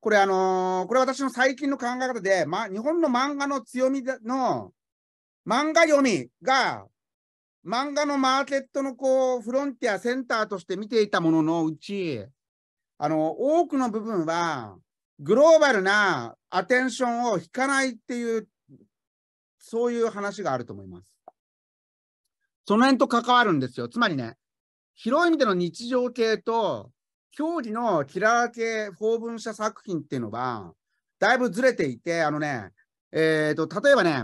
これ、あのー、これ私の最近の考え方で、ま、日本の漫画の強みの、漫画読みが、漫画のマーケットのこう、フロンティアセンターとして見ていたもののうち、あの、多くの部分は、グローバルなアテンションを引かないっていう、そういう話があると思います。その辺と関わるんですよ。つまりね、広い意味での日常系と、競技のキラー系法文社作品っていうのは、だいぶずれていて、あのね、えっ、ー、と、例えばね、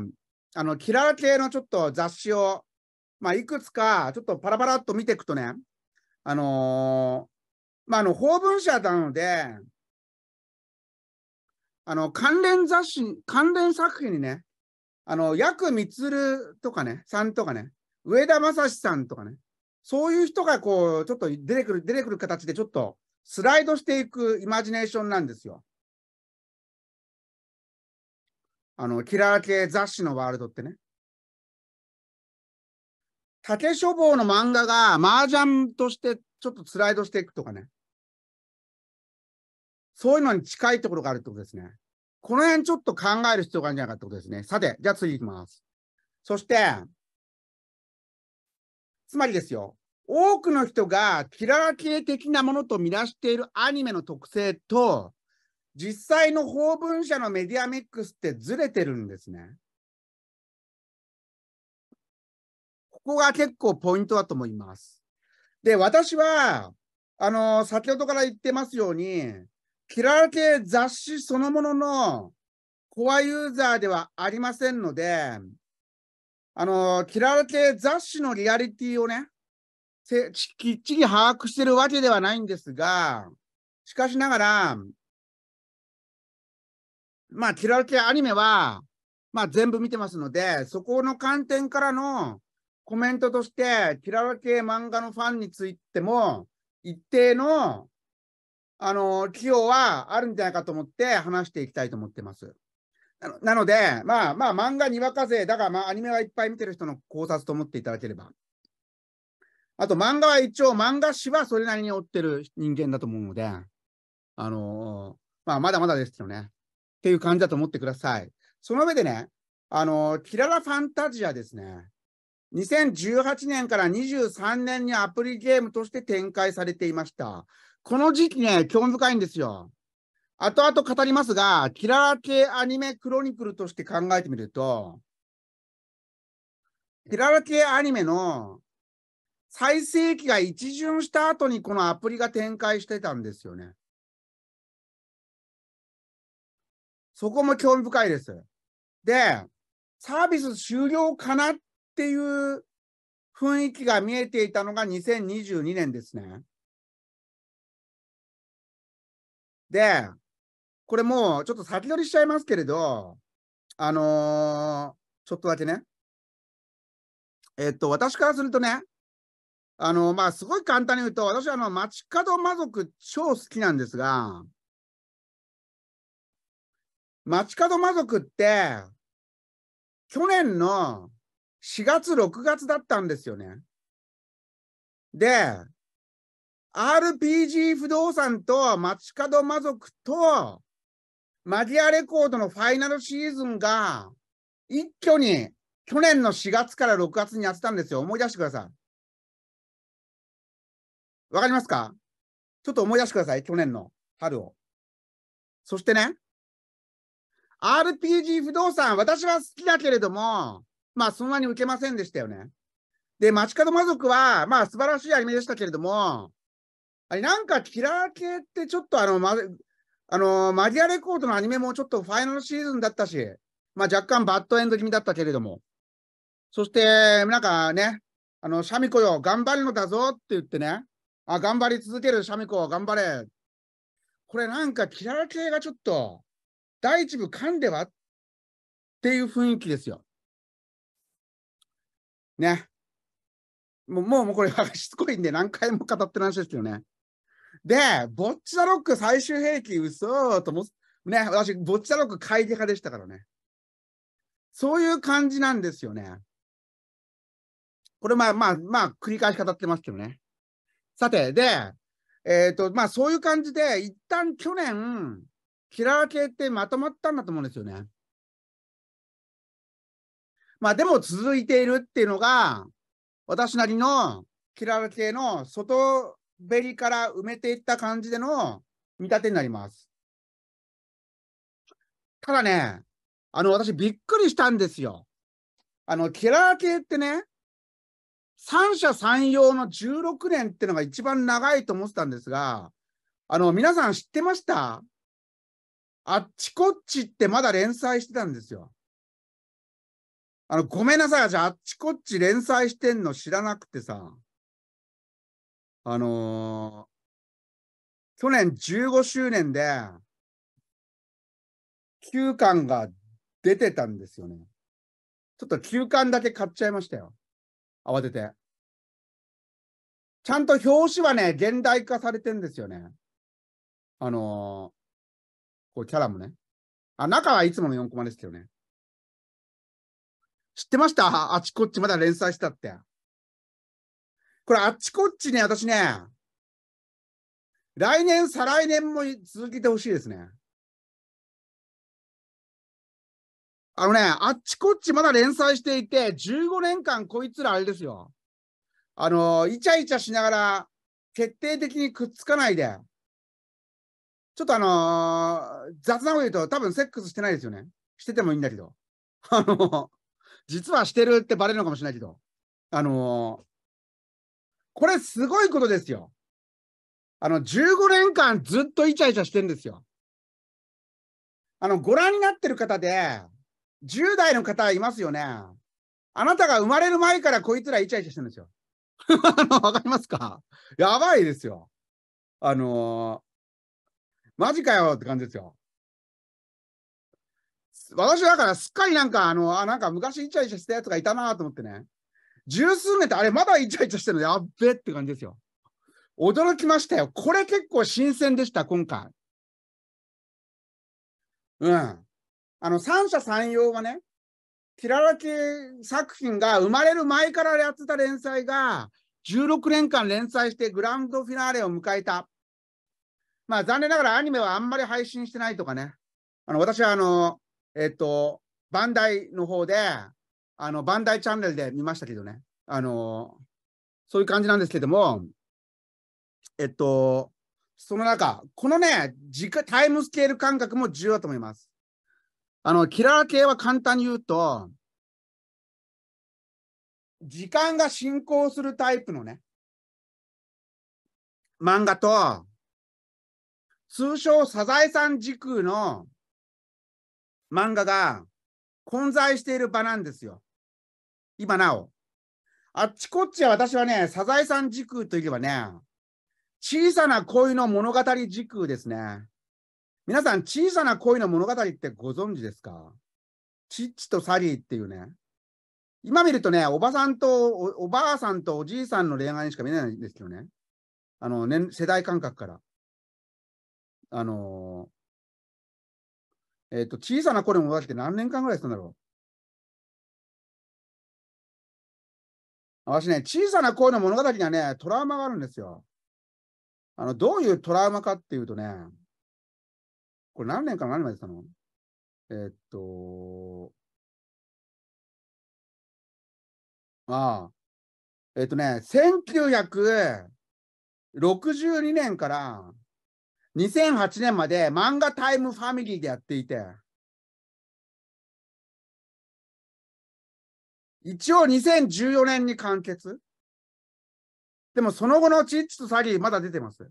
あの、キラー系のちょっと雑誌を、まあ、いくつか、ちょっとパラパラっと見ていくとね、あのー、まあ、あの、法文社なので、あの関連雑誌、関連作品にね、あの、ヤクミツルとかね、さんとかね、上田正史さんとかね、そういう人がこう、ちょっと出てくる、出てくる形でちょっとスライドしていくイマジネーションなんですよ。あの、キラー系雑誌のワールドってね。竹書房の漫画が麻雀としてちょっとスライドしていくとかね。そういうのに近いところがあるってことですね。この辺ちょっと考える必要があるんじゃないかってことですね。さて、じゃあ次いきます。そして、つまりですよ、多くの人がキララ系的なものと見なしているアニメの特性と、実際の法文社のメディアミックスってずれてるんですね。ここが結構ポイントだと思います。で、私は、あの、先ほどから言ってますように、キラー系雑誌そのもののコアユーザーではありませんので、あの、キラー系雑誌のリアリティをね、きっちり把握してるわけではないんですが、しかしながら、まあ、キラー系アニメは、まあ、全部見てますので、そこの観点からのコメントとして、キラー系漫画のファンについても、一定のあの、企業はあるんじゃないかと思って話していきたいと思ってます。なので、まあまあ漫画にわかぜ、だからまあアニメはいっぱい見てる人の考察と思っていただければ。あと漫画は一応漫画誌はそれなりに追ってる人間だと思うので、あのまあまだまだですよね。っていう感じだと思ってください。その上でね、あのキララファンタジアですね。2018年から23年にアプリゲームとして展開されていました。この時期ね、興味深いんですよ。後々語りますが、キラー系アニメクロニクルとして考えてみると、キラー系アニメの最盛期が一巡した後にこのアプリが展開してたんですよね。そこも興味深いです。で、サービス終了かなっていう雰囲気が見えていたのが2022年ですね。で、これもうちょっと先取りしちゃいますけれど、あのー、ちょっとだけね。えっと、私からするとね、あのー、まあ、すごい簡単に言うと、私はあの、街角魔族超好きなんですが、街角魔族って、去年の4月、6月だったんですよね。で、RPG 不動産と街角魔族とマギアレコードのファイナルシーズンが一挙に去年の4月から6月にやってたんですよ。思い出してください。わかりますかちょっと思い出してください。去年の春を。そしてね、RPG 不動産、私は好きだけれども、まあそんなに受けませんでしたよね。で、街角魔族は、まあ素晴らしいアニメでしたけれども、あれなんかキラー系ってちょっとあの、ま、あのマリアレコードのアニメもちょっとファイナルシーズンだったし、まあ、若干バッドエンド気味だったけれども、そしてなんかね、あのシャミ子よ、頑張るのだぞって言ってね、あ頑張り続けるシャミ子、頑張れ。これなんかキラー系がちょっと第一部噛んではっていう雰囲気ですよ。ね。もう、もう、もうこれ、しつこいんで、何回も語ってる話ですよね。で、ボッチャロック最終兵器、嘘とも、ね、私、ボッチャロック買い手派でしたからね。そういう感じなんですよね。これ、まあまあ、まあ、繰り返し語ってますけどね。さて、で、えっ、ー、と、まあ、そういう感じで、一旦去年、キラー系ってまとまったんだと思うんですよね。まあ、でも続いているっていうのが、私なりのキラー系の外べりから埋めていった感じでの見立てになります。ただね、あの、私びっくりしたんですよ。あの、キラー系ってね、三者三様の16年ってのが一番長いと思ってたんですが、あの、皆さん知ってましたあっちこっちってまだ連載してたんですよ。あの、ごめんなさい、じゃああっちこっち連載してんの知らなくてさ。あのー、去年15周年で、9巻が出てたんですよね。ちょっと9巻だけ買っちゃいましたよ。慌てて。ちゃんと表紙はね、現代化されてんですよね。あのー、こうキャラもね。あ、中はいつもの4コマですけどね。知ってましたあちこちまだ連載したって。これあっちこっちね、私ね、来年、再来年も続けてほしいですね。あのね、あっちこっちまだ連載していて、15年間こいつらあれですよ。あの、イチャイチャしながら、決定的にくっつかないで、ちょっとあのー、雑なこと言うと、多分セックスしてないですよね。しててもいいんだけど。あの、実はしてるってバレるのかもしれないけど。あのこれすごいことですよ。あの、15年間ずっとイチャイチャしてるんですよ。あの、ご覧になってる方で、10代の方いますよね。あなたが生まれる前からこいつらイチャイチャしてるんですよ。わかりますかやばいですよ。あのー、マジかよって感じですよ。私だからすっかりなんか、あの、あ、なんか昔イチャイチャしたやつがいたなと思ってね。十数年ってあれまだイチャイチャしてるのやっべって感じですよ。驚きましたよ。これ結構新鮮でした、今回。うん。あの、三者三様はね、キララ系作品が生まれる前からやってた連載が、16年間連載してグランドフィナーレを迎えた。まあ残念ながらアニメはあんまり配信してないとかね。あの、私はあの、えっと、バンダイの方で、あの、バンダイチャンネルで見ましたけどね。あの、そういう感じなんですけども、えっと、その中、このね、時間、タイムスケール感覚も重要だと思います。あの、キラー系は簡単に言うと、時間が進行するタイプのね、漫画と、通称サザエさん時空の漫画が混在している場なんですよ。今なお。あっちこっちは私はね、サザエさん時空といえばね、小さな恋の物語時空ですね。皆さん、小さな恋の物語ってご存知ですかチッチとサリーっていうね。今見るとね、おばさんとおばあさんとおじいさんの恋愛にしか見えないんですけどね。あの、ね、世代感覚から。あのー、えっ、ー、と、小さな恋の物語って何年間ぐらいすたんだろ私ね、小さな恋の物語にはね、トラウマがあるんですよ。あの、どういうトラウマかっていうとね、これ何年から何年までしたのえー、っと、ああ、えー、っとね、1962年から2008年まで漫画タイムファミリーでやっていて、一応2014年に完結。でもその後のチッチと詐欺、まだ出てます。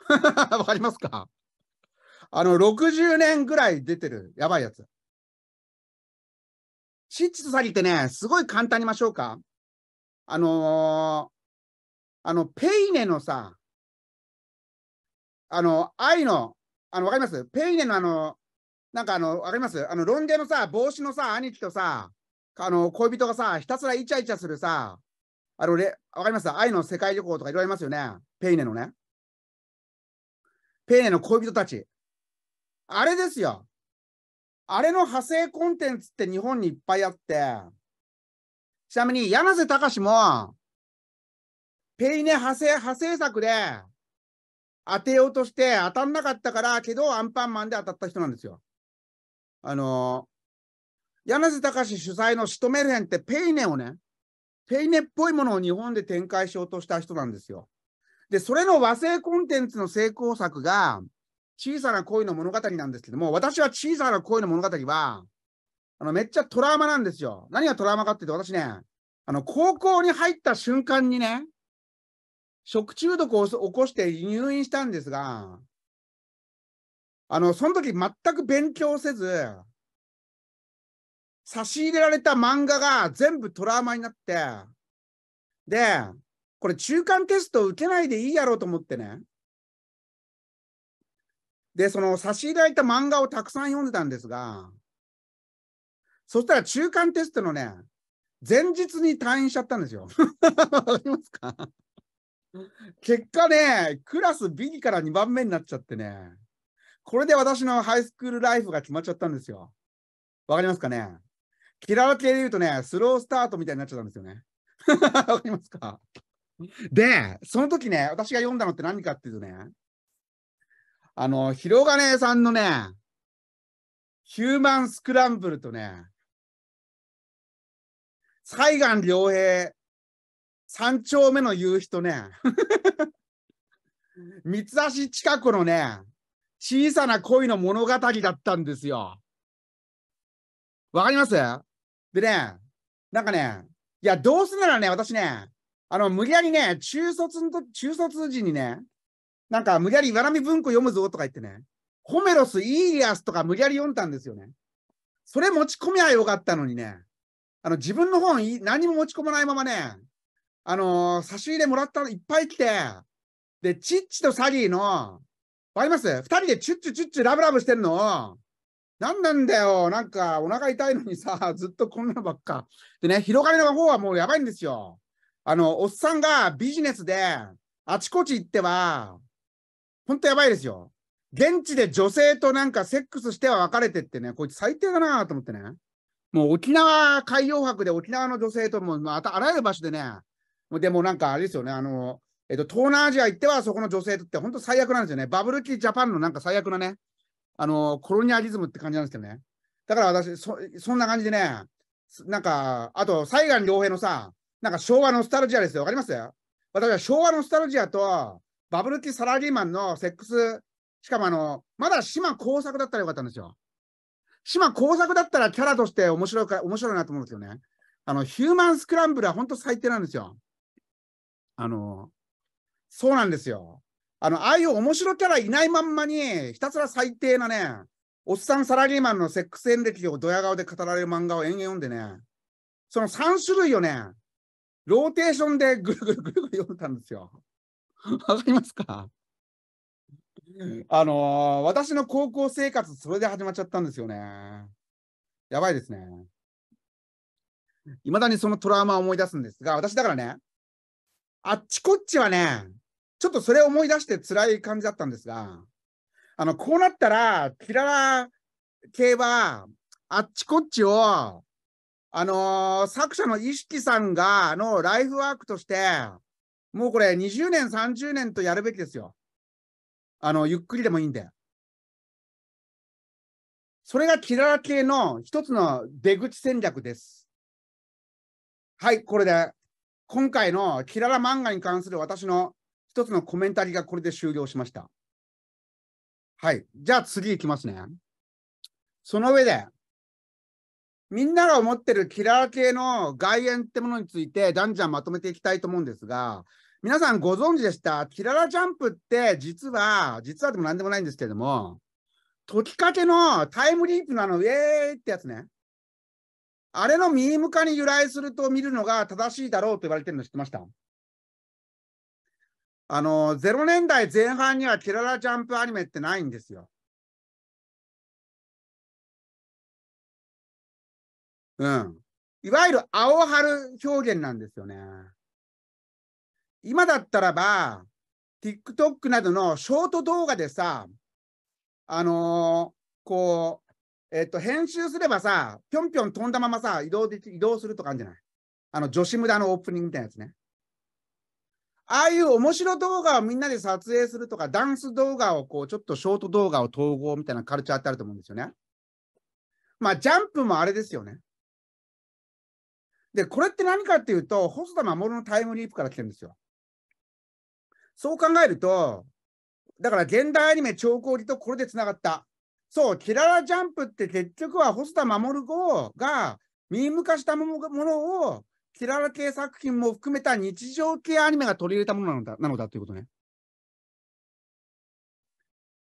わかりますかあの、60年ぐらい出てる、やばいやつ。チッチと詐欺ってね、すごい簡単にましょうか。あのー、あの、ペイネのさ、あの、愛の、あの、わかりますペイネのあの、なんかあの、わかりますあの、ロン毛のさ、帽子のさ、兄貴とさ、あの恋人がさ、ひたすらイチャイチャするさ、あのれ、わかります愛の世界旅行とかいろいろありますよね。ペイネのね。ペイネの恋人たち。あれですよ。あれの派生コンテンツって日本にいっぱいあって、ちなみに柳瀬隆も、ペイネ派生、派生策で当てようとして当たんなかったから、けどアンパンマンで当たった人なんですよ。あの柳瀬隆主催のシトメルヘンってペイネをね、ペイネっぽいものを日本で展開しようとした人なんですよ。で、それの和製コンテンツの成功作が、小さな恋の物語なんですけども、私は小さな恋の物語は、あの、めっちゃトラウマなんですよ。何がトラウマかって言うと、私ね、あの、高校に入った瞬間にね、食中毒を起こして入院したんですが、あの、その時全く勉強せず、差し入れられた漫画が全部トラウマになって、で、これ中間テスト受けないでいいやろうと思ってね。で、その差し入れられた漫画をたくさん読んでたんですが、そしたら中間テストのね、前日に退院しちゃったんですよ。わかりますか結果ね、クラス B から2番目になっちゃってね、これで私のハイスクールライフが決まっちゃったんですよ。わかりますかね平われ系で言うとね、スロースタートみたいになっちゃったんですよね。わかりますかで、その時ね、私が読んだのって何かっていうとね、あの、ひろがねさんのね、ヒューマンスクランブルとね、西岸良平、三丁目の夕日とね、三橋近子のね、小さな恋の物語だったんですよ。わかりますでね、なんかね、いや、どうせならね、私ね、あの、無理やりね、中卒のと、中卒時にね、なんか無理やりわらみ文庫読むぞとか言ってね、ホメロス、イーリアスとか無理やり読んだんですよね。それ持ち込みはよかったのにね、あの、自分の本何も持ち込まないままね、あのー、差し入れもらったのいっぱい来て、で、チッチとサギーの、わかります二人でチュッチュチュッチュラブラブしてんの何なんだよ、なんかお腹痛いのにさ、ずっとこんなのばっか。でね、広がりの方はもうやばいんですよ。あの、おっさんがビジネスであちこち行っては、ほんとやばいですよ。現地で女性となんかセックスしては別れてってね、こいつ最低だなと思ってね。もう沖縄海洋博で沖縄の女性ともまたあらゆる場所でね、でもなんかあれですよね、あの、えっと、東南アジア行ってはそこの女性とって本当最悪なんですよね。バブル期ジャパンのなんか最悪なね、あの、コロニアリズムって感じなんですけどね。だから私、そそんな感じでね、なんか、あと、西岸良平のさ、なんか昭和ノスタルジアですよ。わかります私は昭和ノスタルジアと、バブル期サラリーマンのセックス、しかもあの、まだ島工作だったらよかったんですよ。島工作だったらキャラとして面白いか、面白いなと思うんですよね。あの、ヒューマンスクランブルは本当最低なんですよ。あの、そうなんですよ。あの、ああいう面白キャラいないまんまに、ひたすら最低なね、おっさんサラリーマンのセックス演歴をドヤ顔で語られる漫画を延々読んでね、その3種類をね、ローテーションでぐるぐるぐるぐる読んだんですよ。わかりますかあのー、私の高校生活、それで始まっちゃったんですよね。やばいですね。いまだにそのトラウマを思い出すんですが、私だからね、あっちこっちはね、ちょっとそれを思い出して辛い感じだったんですが、あの、こうなったら、キララ系は、あっちこっちを、あのー、作者の意識さんが、のライフワークとして、もうこれ20年、30年とやるべきですよ。あの、ゆっくりでもいいんで。それがキララ系の一つの出口戦略です。はい、これで、今回のキララ漫画に関する私の一つのコメンタリーがこれで終了しました。はい。じゃあ次いきますね。その上で、みんなが思ってるキラー系の外縁ってものについて、じゃんじゃんまとめていきたいと思うんですが、皆さんご存知でしたキララジャンプって実は、実はでも何でもないんですけれども、解きかけのタイムリープのあの、ウェーイってやつね。あれのミーム化に由来すると見るのが正しいだろうと言われてるの知ってましたあの、0年代前半にはキララジャンプアニメってないんですよ。うん。いわゆる青春表現なんですよね。今だったらば、TikTok などのショート動画でさ、あのー、こう、えっと、編集すればさ、ぴょんぴょん飛んだままさ、移動で移動するとかあるんじゃないあの、女子無駄のオープニングみたいなやつね。ああいう面白動画をみんなで撮影するとか、ダンス動画をこう、ちょっとショート動画を統合みたいなカルチャーってあると思うんですよね。まあ、ジャンプもあれですよね。で、これって何かっていうと、細田守のタイムリープから来てるんですよ。そう考えると、だから現代アニメ超技とこれでつながった。そう、キララジャンプって結局は細田守がミーム化したものをキララ系作品も含めた日常系アニメが取り入れたものなのだなのだということね。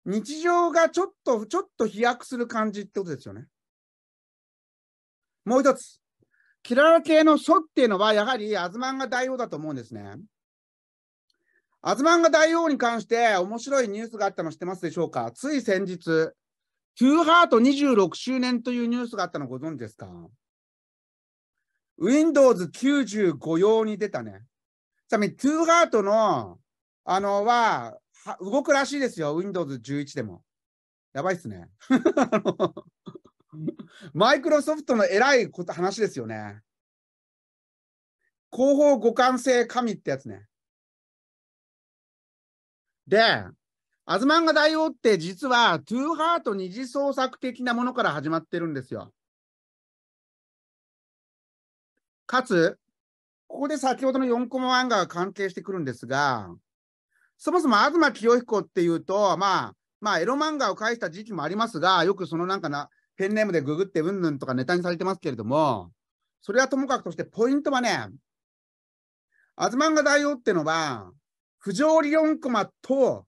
日常がちょっと、ちょっと飛躍する感じってことですよね。もう一つ。キララ系の書っていうのは、やはりアズマンが大王だと思うんですね。アズマンが大王に関して面白いニュースがあったの知ってますでしょうかつい先日、ヒューハート26周年というニュースがあったのご存知ですか Windows95 用に出たね。ちなみに、トゥーハートの、あのは、は動くらしいですよ、Windows11 でも。やばいっすね。マイクロソフトの偉いこと話ですよね。広報互換性神ってやつね。で、アズマンガ大王って実はトゥーハート二次創作的なものから始まってるんですよ。かつ、ここで先ほどの4コマ漫画が関係してくるんですが、そもそも東清彦っていうと、まあ、まあ、エロ漫画を返した時期もありますが、よくそのなんかな、ペンネームでググってうんぬんとかネタにされてますけれども、それはともかくとして、ポイントはね、アズマン大王ってのは、不条理4コマと、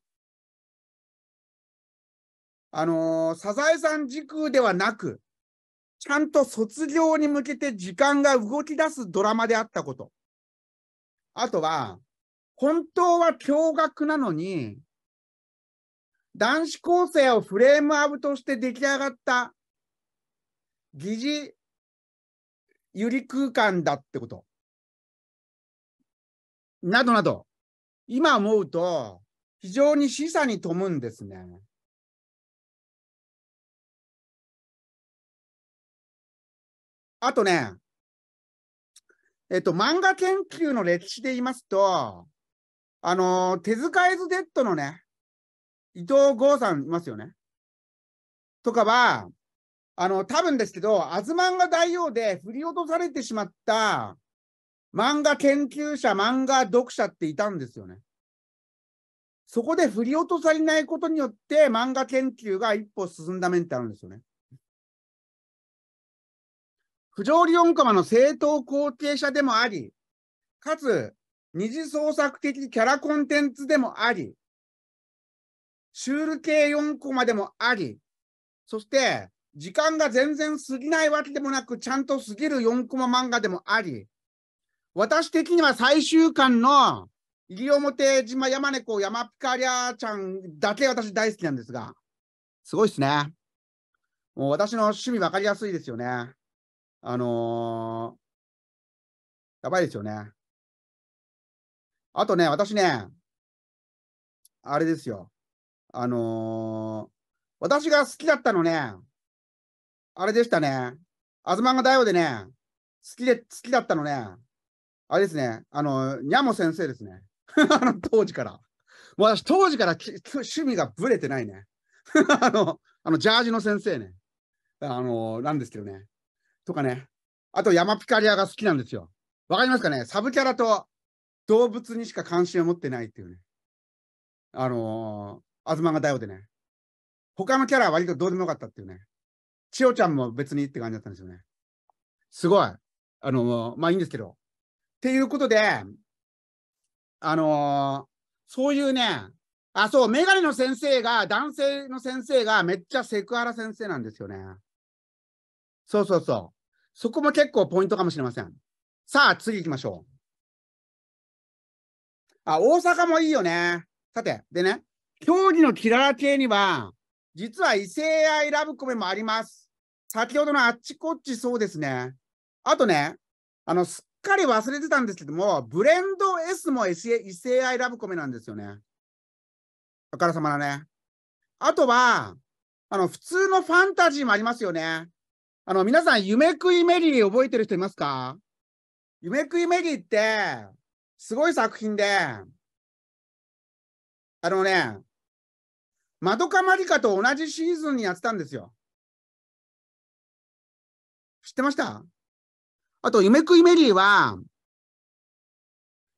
あのー、サザエさん時空ではなく、ちゃんと卒業に向けて時間が動き出すドラマであったこと。あとは、本当は驚愕なのに、男子高生をフレームアウトして出来上がった疑似ゆり空間だってこと。などなど、今思うと非常に示唆に富むんですね。あとね、えっと、漫画研究の歴史で言いますと、あの、手塚エズデッドのね、伊藤剛さんいますよね。とかは、あの、多分ですけど、アズマンが大王で振り落とされてしまった漫画研究者、漫画読者っていたんですよね。そこで振り落とされないことによって漫画研究が一歩進んだ面ってあるんですよね。不条理4コマの正当後継者でもあり、かつ二次創作的キャラコンテンツでもあり、シュール系4コマでもあり、そして時間が全然過ぎないわけでもなく、ちゃんと過ぎる4コマ漫画でもあり、私的には最終巻の西表島山猫山ピカリアちゃんだけ私大好きなんですが、すごいっすね。もう私の趣味分かりやすいですよね。あのー、やばいですよね。あとね、私ね、あれですよ。あのー、私が好きだったのね、あれでしたね。アズマンガ大王でね、好きで、好きだったのね、あれですね、あの、にゃも先生ですね。あの、当時から。もう私、当時から趣味がぶれてないね。あの、あの、ジャージの先生ね。あの、なんですけどね。とかね。あと、山ピカリアが好きなんですよ。わかりますかねサブキャラと動物にしか関心を持ってないっていうね。あのー、アズマが大王でね。他のキャラは割とどうでもよかったっていうね。千代ちゃんも別にって感じだったんですよね。すごい。あのー、まあいいんですけど。っていうことで、あのー、そういうね、あ、そう、メガネの先生が、男性の先生がめっちゃセクハラ先生なんですよね。そうそうそう。そこも結構ポイントかもしれません。さあ、次行きましょう。あ、大阪もいいよね。さて、でね、競技のキララ系には、実は異性愛ラブコメもあります。先ほどのあっちこっちそうですね。あとね、あの、すっかり忘れてたんですけども、ブレンド S も異性愛ラブコメなんですよね。あからさまだね。あとは、あの、普通のファンタジーもありますよね。あの、皆さん、夢食いメリー覚えてる人いますか夢食いメリーって、すごい作品で、あのね、マドカマリカと同じシーズンにやってたんですよ。知ってましたあと、夢食いメリーは、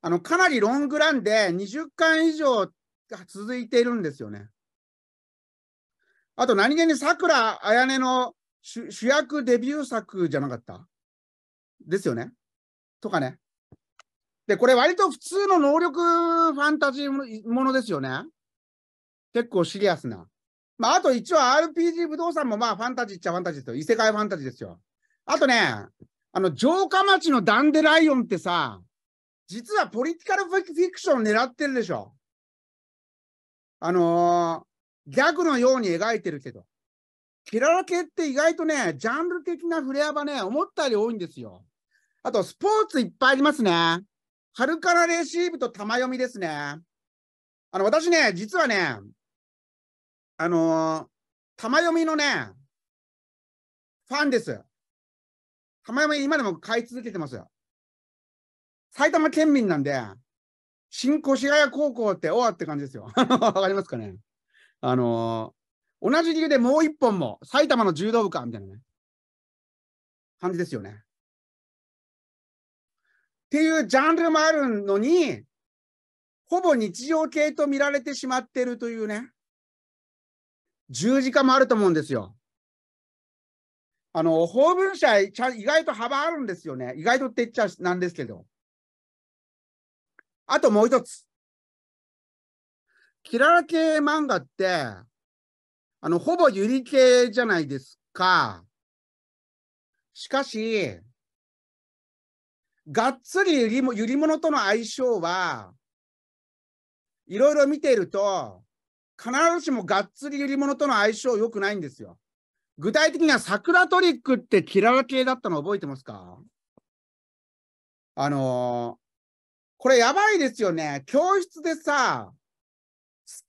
あの、かなりロングランで20巻以上が続いているんですよね。あと、何気に桜彩音の主役デビュー作じゃなかったですよねとかね。で、これ割と普通の能力ファンタジーものですよね。結構シリアスな。まあ、あと一応 RPG 不動産もまあファンタジーっちゃファンタジーですよ。異世界ファンタジーですよ。あとね、あの、城下町のダンデライオンってさ、実はポリティカルフィクションを狙ってるでしょ。あのー、ギャグのように描いてるけど。キララ系って意外とね、ジャンル的なフレアはね、思ったより多いんですよ。あと、スポーツいっぱいありますね。春からレシーブと玉読みですね。あの、私ね、実はね、あのー、読みのね、ファンです。玉読み今でも買い続けてます。埼玉県民なんで、新越谷高校って、おわって感じですよ。わかりますかねあのー同じ理由でもう一本も埼玉の柔道部かみたいなね感じですよね。っていうジャンルもあるのに、ほぼ日常系と見られてしまってるというね、十字架もあると思うんですよ。あの、法文社、意外と幅あるんですよね。意外とって言っちゃなんですけど。あともう一つ。キララ系漫画って、あの、ほぼユリ系じゃないですか。しかし、がっつりユりも、ユリものとの相性は、いろいろ見ていると、必ずしもがっつりユリものとの相性良くないんですよ。具体的には桜トリックってキララ系だったの覚えてますかあのー、これやばいですよね。教室でさ、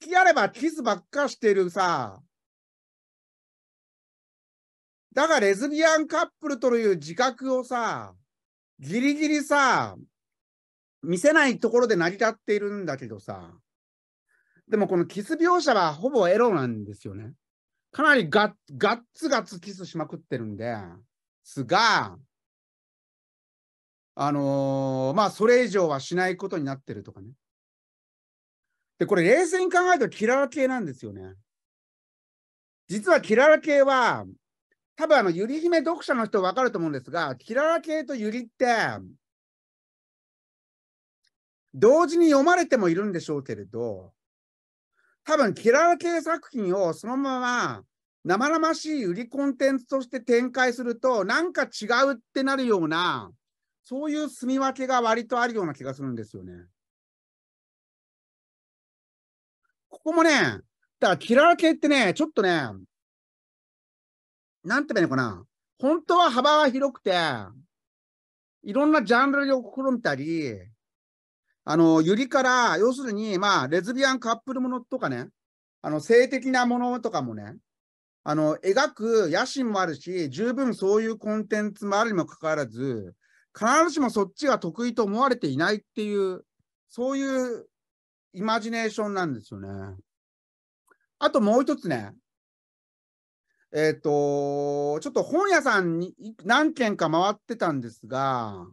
好きあればキスばっかしてるさ、だがレズビアンカップルという自覚をさ、ギリギリさ、見せないところで成り立っているんだけどさ、でもこのキス描写はほぼエロなんですよね。かなりガッガッツガツキスしまくってるんですが、あのー、まあ、それ以上はしないことになってるとかね。で、これ冷静に考えるとキララ系なんですよね。実はキララ系は多分あの、ゆり姫読者の人分かると思うんですが、キララ系とゆりって、同時に読まれてもいるんでしょうけれど、多分キララ系作品をそのまま生々しい売りコンテンツとして展開すると、なんか違うってなるような、そういう住み分けが割とあるような気がするんですよね。ここもね、だからキララ系ってね、ちょっとね、なんて言えばいいのかな。本当は幅は広くて、いろんなジャンルを試みたり、あの、ゆりから、要するに、まあ、レズビアンカップルものとかね、あの、性的なものとかもね、あの、描く野心もあるし、十分そういうコンテンツもあるにもかかわらず、必ずしもそっちが得意と思われていないっていう、そういうイマジネーションなんですよね。あともう一つね、えっ、ー、と、ちょっと本屋さんに何軒か回ってたんですが、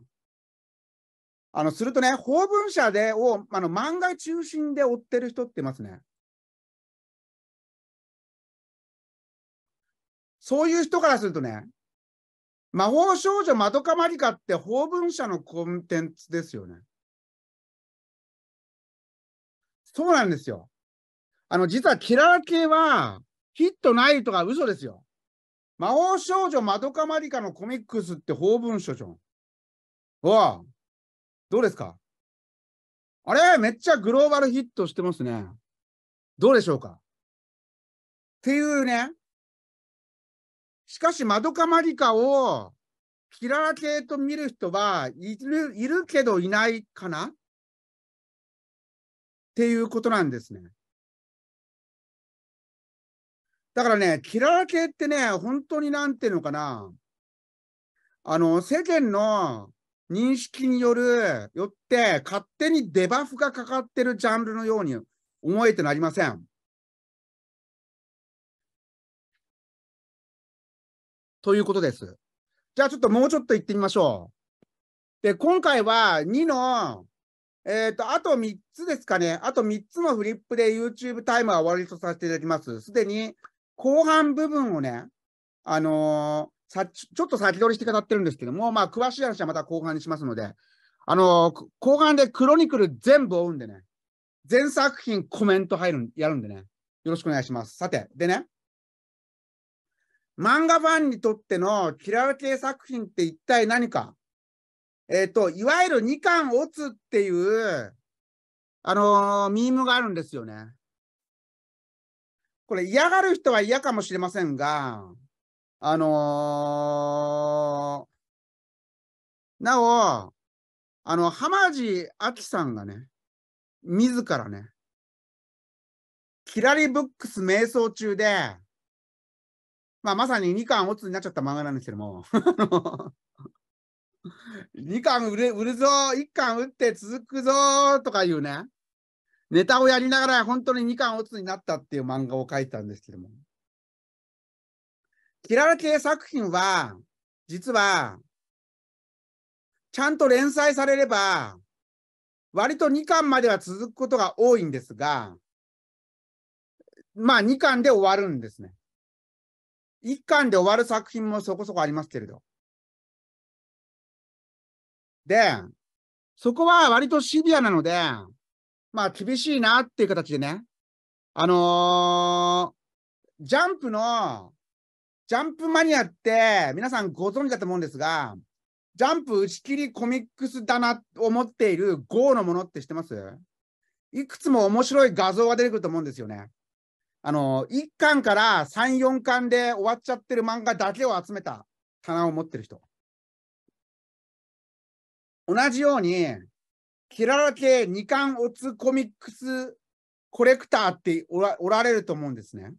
あの、するとね、法文社でを、あの、漫画中心で追ってる人っていますね。そういう人からするとね、魔法少女まどかまりかって法文社のコンテンツですよね。そうなんですよ。あの、実はキラー系は、ヒットないとか嘘ですよ。魔法少女マドカマリカのコミックスって法文書じゃん。わあ、どうですかあれめっちゃグローバルヒットしてますね。どうでしょうかっていうね。しかし、マドカマリカをキララ系と見る人はいるいるけどいないかなっていうことなんですね。だからね、キララ系ってね、本当になんていうのかな、あの、世間の認識による、よって、勝手にデバフがかかってるジャンルのように思えてなりません。ということです。じゃあちょっともうちょっと行ってみましょう。で、今回は2の、えっ、ー、と、あと3つですかね。あと3つのフリップで YouTube タイムは終わりとさせていただきます。すでに後半部分をね、あのー、さちょっと先取りして語ってるんですけども、まあ、詳しい話はまた後半にしますので、あのー、後半でクロニクル全部追うんでね、全作品コメント入る、やるんでね、よろしくお願いします。さて、でね、漫画ファンにとってのキラー系作品って一体何かえっ、ー、と、いわゆる2巻落つっていう、あのー、ミームがあるんですよね。これ嫌がる人は嫌かもしれませんが、あのー、なお、あの、浜地亜紀さんがね、自らね、キラリブックス瞑想中で、まあ、まさに2巻オツになっちゃった漫画なんですけども、2 巻売る売るぞ、1巻打って続くぞとかいうね、ネタをやりながら本当に2巻つになったっていう漫画を書いたんですけども。キララ系作品は、実は、ちゃんと連載されれば、割と2巻までは続くことが多いんですが、まあ2巻で終わるんですね。1巻で終わる作品もそこそこありますけれど。で、そこは割とシビアなので、まあ、厳しいなっていう形でね、あのー、ジャンプの、ジャンプマニアって、皆さんご存知だと思うんですが、ジャンプ打ち切りコミックスだなと思っている GO のものって知ってますいくつも面白い画像が出てくると思うんですよね。あの、1巻から3、4巻で終わっちゃってる漫画だけを集めた棚を持ってる人。同じように、キララ系二巻オツコミックスコレクターっておらおられると思うんですね。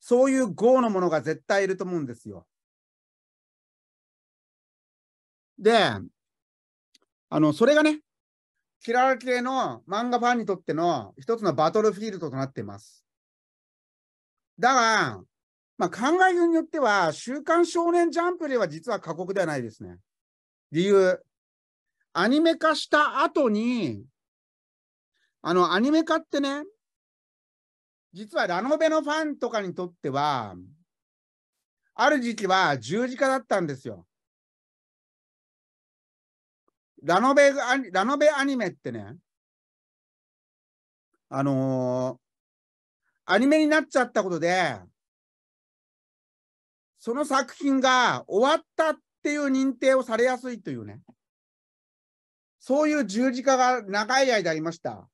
そういう豪のものが絶対いると思うんですよ。で、あの、それがね、キララ系の漫画ファンにとっての一つのバトルフィールドとなっています。だが、まあ、考えによっては、週刊少年ジャンプでは実は過酷ではないですね。理由、アニメ化した後に、あの、アニメ化ってね、実はラノベのファンとかにとっては、ある時期は十字架だったんですよ。ラノベ、ラノベアニメってね、あのー、アニメになっちゃったことで、その作品が終わったっていう認定をされやすいというね。そういう十字架が長い間ありました。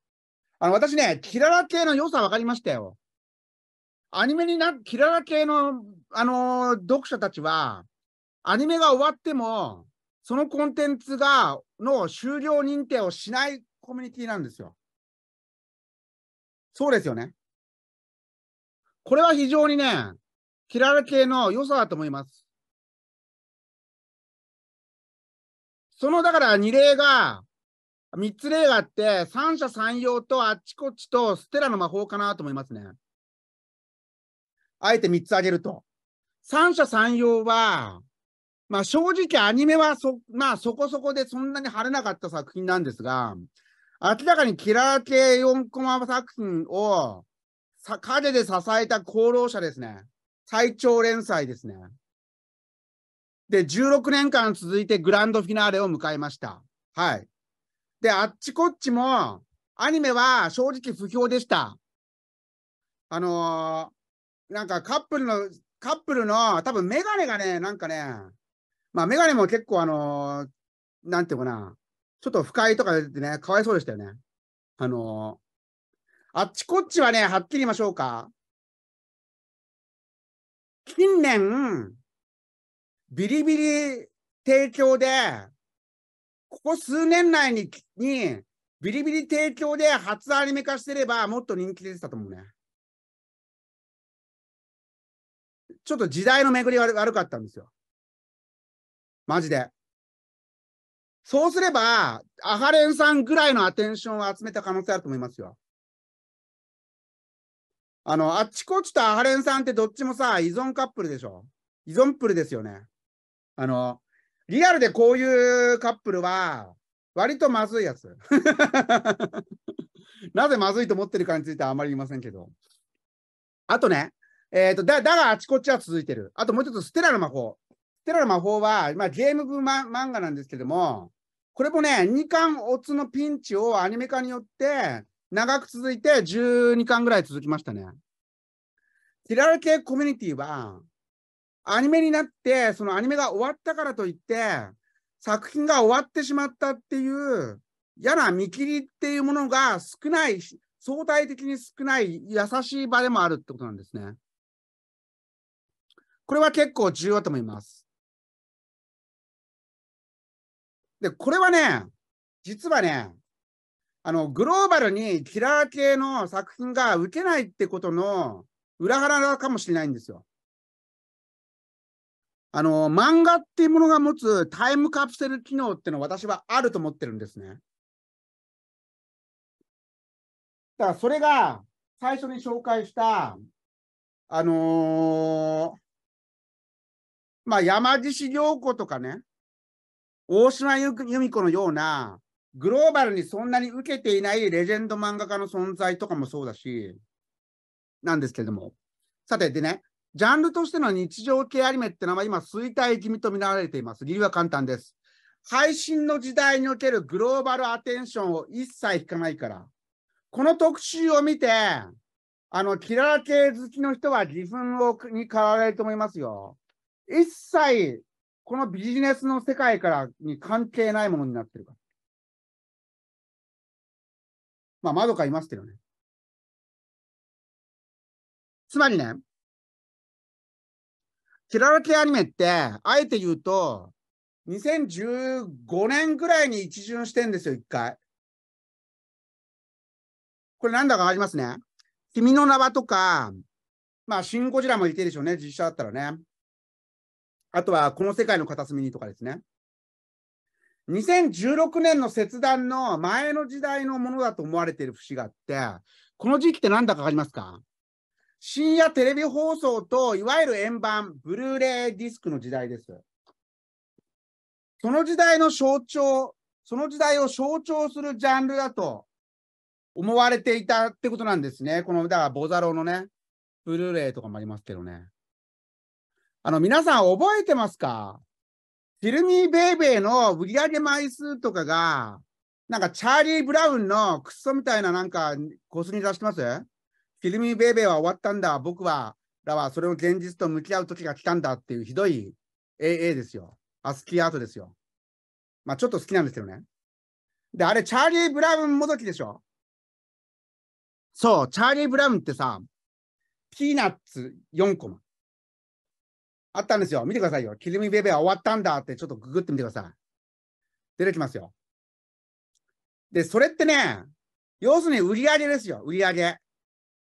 あの、私ね、キララ系の良さ分かりましたよ。アニメにな、キララ系の、あのー、読者たちは、アニメが終わっても、そのコンテンツが、の終了認定をしないコミュニティなんですよ。そうですよね。これは非常にね、キララ系の良さだと思います。そのだから2例が、3つ例があって、三者三様とあっちこっちとステラの魔法かなと思いますね。あえて3つ挙げると。三者三様は、まあ正直アニメはそ、まあそこそこでそんなに晴れなかった作品なんですが、明らかにキラー系4コマ作品をさ、影で支えた功労者ですね。最長連載ですね。で、16年間続いてグランドフィナーレを迎えました。はい。で、あっちこっちも、アニメは正直不評でした。あのー、なんかカップルの、カップルの、多分メガネがね、なんかね、まあメガネも結構あのー、なんていうかな、ちょっと不快とかでね、かわいそうでしたよね。あのー、あっちこっちはね、はっきり言いましょうか。近年、ビリビリ提供で、ここ数年内に、にビリビリ提供で初アニメ化してれば、もっと人気出てたと思うね。ちょっと時代の巡り悪悪かったんですよ。マジで。そうすれば、アハレンさんぐらいのアテンションを集めた可能性あると思いますよ。あの、あっちこっちとアハレンさんってどっちもさ、依存カップルでしょ依存プルですよね。あの、リアルでこういうカップルは、割とまずいやつ。なぜまずいと思ってるかについてはあまり言いませんけど。あとね、えっ、ー、と、だ、だがあちこちは続いてる。あともうっつ、ステラの魔法。ステラの魔法は、まあ、ゲーム部、ま、漫画なんですけども、これもね、2巻オツのピンチをアニメ化によって、長く続いて12巻ぐらい続きましたね。ティラル系コミュニティは、アニメになって、そのアニメが終わったからといって、作品が終わってしまったっていう嫌な見切りっていうものが少ない、相対的に少ない優しい場でもあるってことなんですね。これは結構重要だと思います。で、これはね、実はね、あの、グローバルにキラー系の作品が受けないってことの裏腹かもしれないんですよ。あの漫画っていうものが持つタイムカプセル機能っていうのは私はあると思ってるんですね。だからそれが最初に紹介した、あのー、まあ、山岸涼子とかね、大島由美子のような、グローバルにそんなに受けていないレジェンド漫画家の存在とかもそうだし、なんですけれども。さて、でね、ジャンルとしての日常系アニメってのは今衰退気味と見られています。理由は簡単です。配信の時代におけるグローバルアテンションを一切引かないから。この特集を見て、あの、キララ系好きの人は自分をに変わられると思いますよ。一切、このビジネスの世界からに関係ないものになってるから。まあ、窓かいますけどね。つまりね、キララ系アニメって、あえて言うと、2015年ぐらいに一巡してんですよ、一回。これなんだかわかりますね。君の名はとか、まあ、シン・ゴジラもいてるでしょうね、実写だったらね。あとは、この世界の片隅にとかですね。2016年の切断の前の時代のものだと思われている節があって、この時期って何だかわかりますか深夜テレビ放送といわゆる円盤、ブルーレイディスクの時代です。その時代の象徴、その時代を象徴するジャンルだと思われていたってことなんですね。この、だから、ボザロのね、ブルーレイとかもありますけどね。あの、皆さん覚えてますかフィルミーベイベイの売り上げ枚数とかが、なんかチャーリー・ブラウンのクソみたいななんか、こすり出してますフィルミーベイベーは終わったんだ、僕は、らはそれを現実と向き合う時が来たんだっていうひどい AA ですよ。アスキーアートですよ。まあちょっと好きなんですけどね。で、あれ、チャーリー・ブラウンもどきでしょそう、チャーリー・ブラウンってさ、ピーナッツ4コマ。あったんですよ。見てくださいよ。キルミベベは終わったんだってちょっとググってみてください。出てきますよ。で、それってね、要するに売り上げですよ。売り上げ。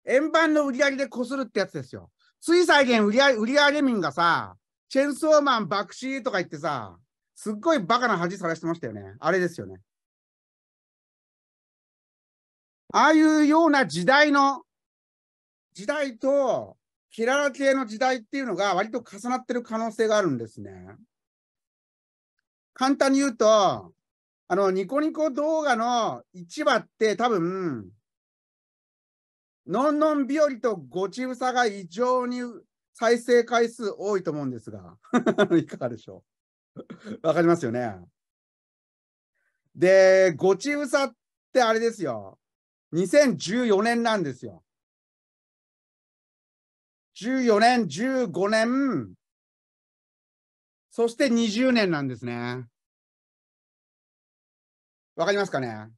円盤の売り上げでこするってやつですよ。つい最近売り上げ民がさ、チェンソーマン爆死とか言ってさ、すっごいバカな恥さらしてましたよね。あれですよね。ああいうような時代の、時代と、キララ系の時代っていうのが割と重なってる可能性があるんですね。簡単に言うと、あの、ニコニコ動画の1話って多分、のんのん日和とごちうさが異常に再生回数多いと思うんですが、いかがでしょう。わかりますよね。で、ごちうさってあれですよ。2014年なんですよ。14年、15年、そして20年なんですね。わかりますかね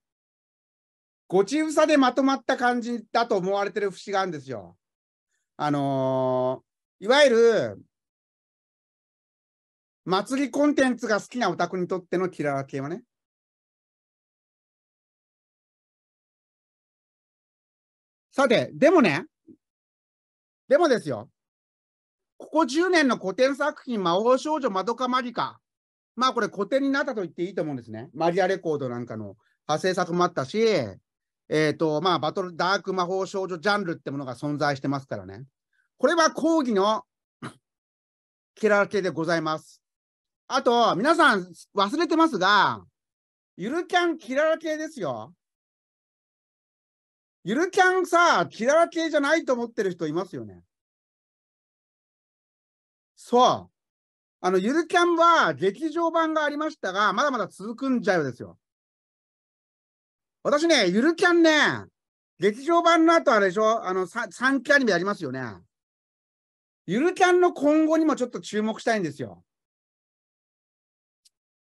ごちうさでまとまった感じだと思われてる節があるんですよ。あのー、いわゆる、祭りコンテンツが好きなお宅にとってのキララ系はね。さて、でもね、でもですよ、ここ10年の古典作品、魔法少女、まどかマギカ、まあこれ古典になったと言っていいと思うんですね。マリアレコードなんかの派生作もあったし、えっ、ー、と、まあ、バトルダーク魔法少女ジャンルってものが存在してますからね。これは講義の キララ系でございます。あと、皆さん忘れてますが、ゆるキャンキララ系ですよ。ゆるキャンさ、キララ系じゃないと思ってる人いますよね。そう。あの、ゆるキャンは劇場版がありましたが、まだまだ続くんじゃよですよ。私ね、ゆるキャンね、劇場版の後あれでしょあの、3期アニメやりますよね。ゆるキャンの今後にもちょっと注目したいんですよ。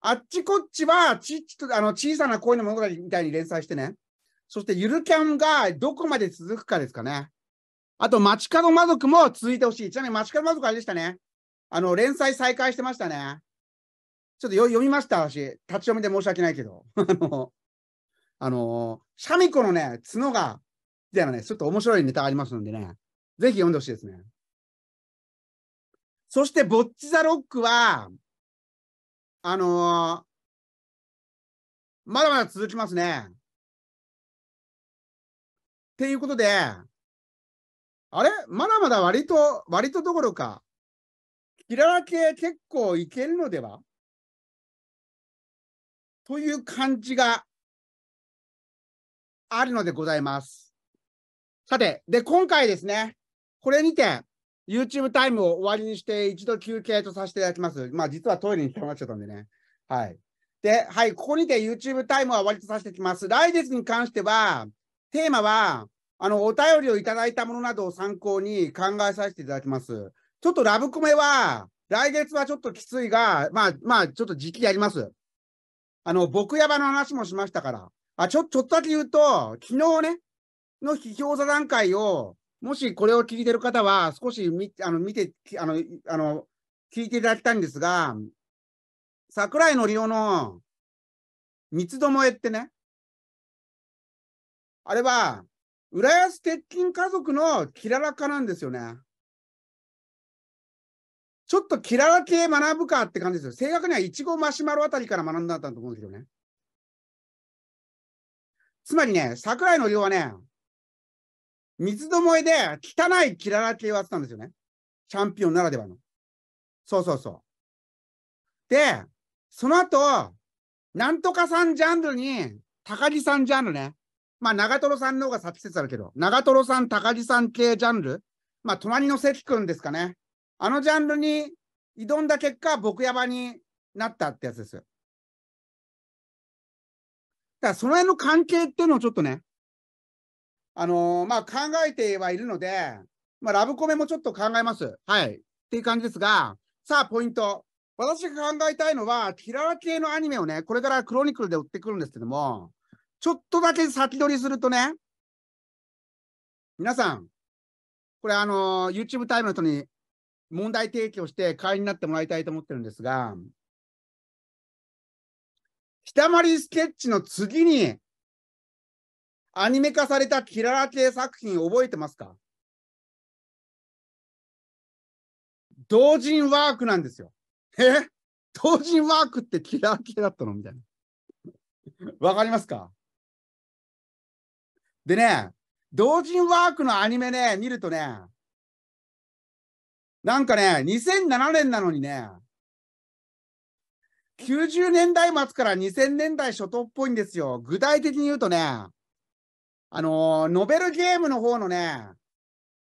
あっちこっちは、ちと、あの、小さな恋の物語みたいに連載してね。そして、ゆるキャンがどこまで続くかですかね。あと、街角魔族も続いてほしい。ちなみに街角魔族あれでしたね。あの、連載再開してましたね。ちょっと読みました、私。立ち読みで申し訳ないけど。あの、あのー、シャミ子のね、角が、みたいなね、ちょっと面白いネタがありますのでね、ぜひ読んでほしいですね。そして、ボッチザロックは、あのー、まだまだ続きますね。っていうことで、あれまだまだ割と、割とどころか、キララ系結構いけるのではという感じがあるのでございます。さて、で、今回ですね、これにて、YouTube タイムを終わりにして、一度休憩とさせていただきます。まあ、実はトイレに行まっちゃったんでね。はい。で、はい、ここにて YouTube タイムは終わりとさせていきます。来月に関しては、テーマは、あの、お便りをいただいたものなどを参考に考えさせていただきます。ちょっとラブコメは、来月はちょっときついが、まあ、まあ、ちょっと時期やります。あの、僕やばの話もしましたから。あ、ちょ、ちょっとだけ言うと、昨日ね、の批評座談会を、もしこれを聞いてる方は、少し見あの見てあの、あの、聞いていただきたいんですが、桜井のりおの三つどもえってね、あれは、浦安鉄筋家族のキララ化なんですよね。ちょっとキララ系学ぶかって感じですよ。正確にはイチゴマシュマロあたりから学んだんだと思うんですけどね。つまりね、桜井のりょうはね、三つどもえで汚いキララ系をやってたんですよね。チャンピオンならではの。そうそうそう。で、その後、なんとかさんジャンルに、高木さんジャンルね。まあ、長瀞さんの方が先説あるけど、長瀞さん、高木さん系ジャンル。まあ、隣の関君ですかね。あのジャンルに挑んだ結果、僕やばになったってやつです。だからその辺の関係っていうのをちょっとね、あのー、まあ、考えてはいるので、まあ、ラブコメもちょっと考えます。はい。っていう感じですが、さあ、ポイント。私が考えたいのは、キララ系のアニメをね、これからクロニクルで売ってくるんですけども、ちょっとだけ先取りするとね、皆さん、これあのー、YouTube タイムの人に問題提起をして会員になってもらいたいと思ってるんですが、た回りスケッチの次に、アニメ化されたキララ系作品覚えてますか同人ワークなんですよ。え同人ワークってキラー系だったのみたいな。わかりますかでね、同人ワークのアニメね、見るとね、なんかね、2007年なのにね、90年代末から2000年代初頭っぽいんですよ。具体的に言うとね、あのノベルゲームの方のね、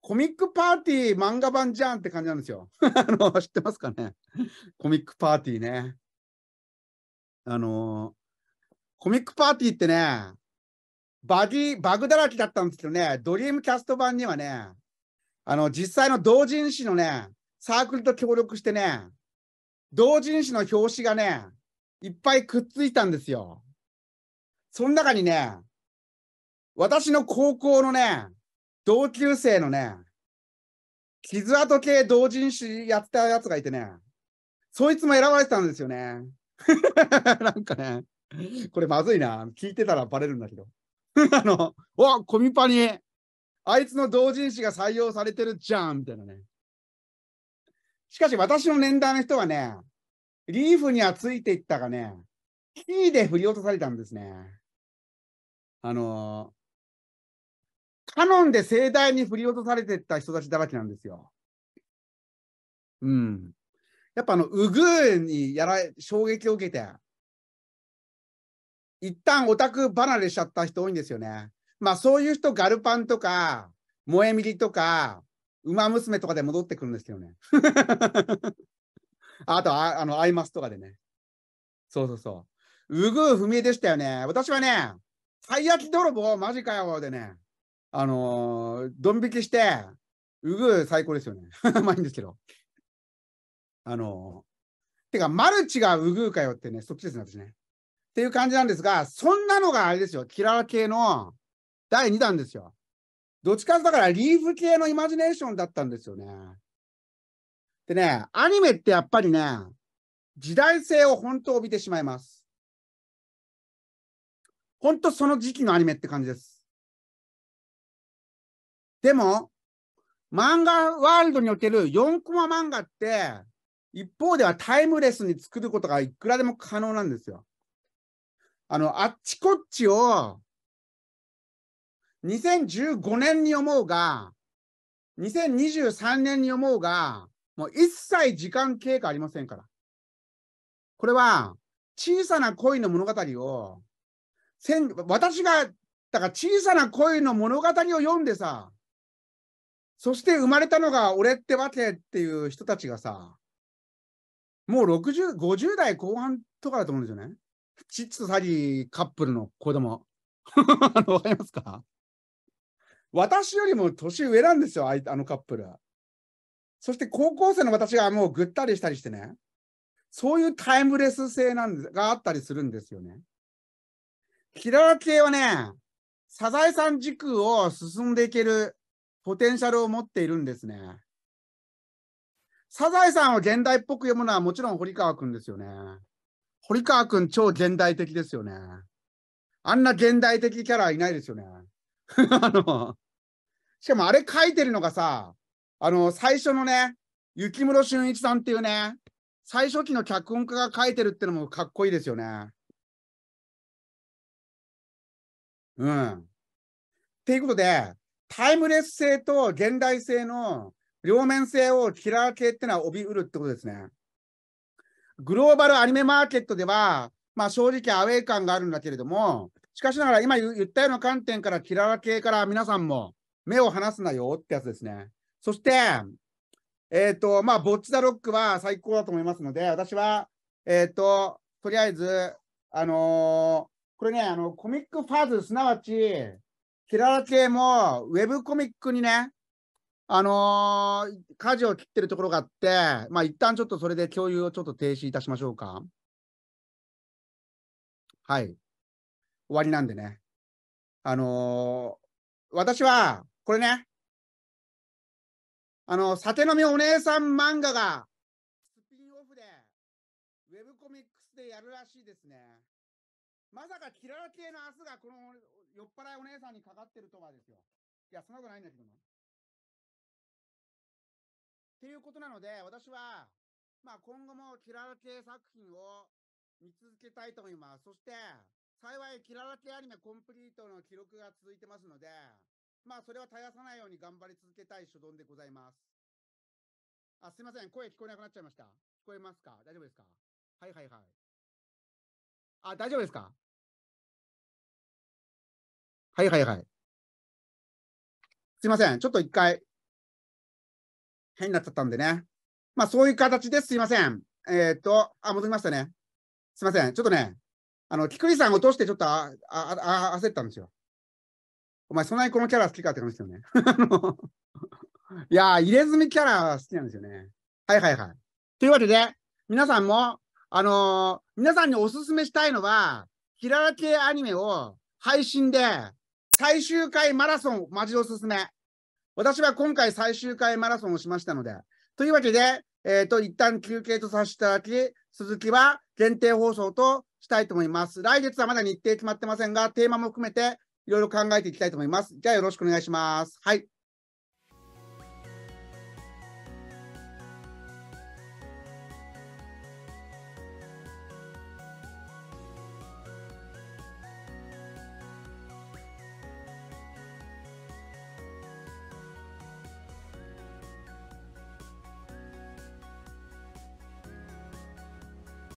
コミックパーティー漫画版じゃんって感じなんですよ。あの知ってますかねコミックパーティーね。あのコミックパーティーってね、バギバグだらけだったんですけどね、ドリームキャスト版にはね、あの、実際の同人誌のね、サークルと協力してね、同人誌の表紙がね、いっぱいくっついたんですよ。その中にね、私の高校のね、同級生のね、傷跡系同人誌やってたやつがいてね、そいつも選ばれてたんですよね。なんかね、これまずいな。聞いてたらバレるんだけど。あの、わ、コミパに、あいつの同人誌が採用されてるじゃんみたいなね。しかし私の年代の人はね、リーフにはついていったがね、キーで振り落とされたんですね。あの、カノンで盛大に振り落とされてった人たちだらけなんですよ。うん。やっぱあの、ウグーにやら衝撃を受けて、一旦オタク離れしちゃった人多いんですよね。まあそういう人、ガルパンとか、萌えミリとか、馬娘とかで戻ってくるんですけどね。あとあ、あの、アイマスとかでね。そうそうそう。うぐう不明でしたよね。私はね、たい焼き泥棒、マジかよ、でね、あのー、ドン引きして、うぐう最高ですよね。まあいいんですけど。あのー、てか、マルチがうぐうかよってね、そっちですね、私ね。っていう感じなんですが、そんなのがあれですよ、キラー系の第2弾ですよ。どっちかだからリーフ系のイマジネーションだったんですよね。でね、アニメってやっぱりね、時代性を本当帯びてしまいます。本当その時期のアニメって感じです。でも、漫画ワールドにおける4コマ漫画って、一方ではタイムレスに作ることがいくらでも可能なんですよ。あの、あっちこっちを2015年に思うが、2023年に思うが、もう一切時間経過ありませんから。これは、小さな恋の物語を、私が、だから小さな恋の物語を読んでさ、そして生まれたのが俺ってわけっていう人たちがさ、もう60、50代後半とかだと思うんですよね。ちっとさりカップルの子供。わかりますか私よりも年上なんですよ、あのカップルは。そして高校生の私がもうぐったりしたりしてね、そういうタイムレス性なんがあったりするんですよね。キララ系はね、サザエさん時空を進んでいけるポテンシャルを持っているんですね。サザエさんを現代っぽく読むのはもちろん堀川くんですよね。堀川くん超現代的ですよね。あんな現代的キャラいないですよね。あの、しかもあれ書いてるのがさ、あの、最初のね、雪室俊一さんっていうね、最初期の脚本家が書いてるってのもかっこいいですよね。うん。っていうことで、タイムレス性と現代性の両面性をキラー系ってのは帯びうるってことですね。グローバルアニメマーケットでは、まあ正直アウェイ感があるんだけれども、しかしながら今言ったような観点からキララ系から皆さんも目を離すなよってやつですね。そして、えっ、ー、と、まあ、ボッチザロックは最高だと思いますので、私は、えっ、ー、と、とりあえず、あのー、これね、あの、コミックファーズ、すなわち、キララ系も、ウェブコミックにね、あのー、舵を切ってるところがあって、まあ、一旦ちょっとそれで共有をちょっと停止いたしましょうか。はい。終わりなんでね。あのー、私は、これね、あの、さてのみお姉さん漫画が、スピンオフで、ウェブコミックスでやるらしいですね。まさか、キララ系の明日がこの酔っ払いお姉さんにかかってるとはですよ。いや、そんなことないんだけども。っていうことなので、私は、まあ今後もキララ系作品を見続けたいと思います。そして、幸い、キララ系アニメコンプリートの記録が続いてますので、まあ、それは絶やさないように頑張り続けたい所存でございます。あ、すいません。声聞こえなくなっちゃいました。聞こえますか大丈夫ですかはいはいはい。あ、大丈夫ですかはいはいはい。すいません。ちょっと一回、変になっちゃったんでね。まあ、そういう形です。すいません。えっ、ー、と、あ、戻りましたね。すいません。ちょっとね、あの、菊池さん落としてちょっとあああ焦ったんですよ。お前、そんなにこのキャラ好きかってじですよね。いやー、入れ墨キャラ好きなんですよね。はいはいはい。というわけで、皆さんも、あのー、皆さんにおすすめしたいのは、ひらら系アニメを配信で、最終回マラソン、マジおすすめ。私は今回最終回マラソンをしましたので。というわけで、えっ、ー、と、一旦休憩とさせていただき、続きは限定放送としたいと思います。来月はまだ日程決まってませんが、テーマも含めていろいろ考えていきたいと思います。じゃあよろしくお願いします。はい。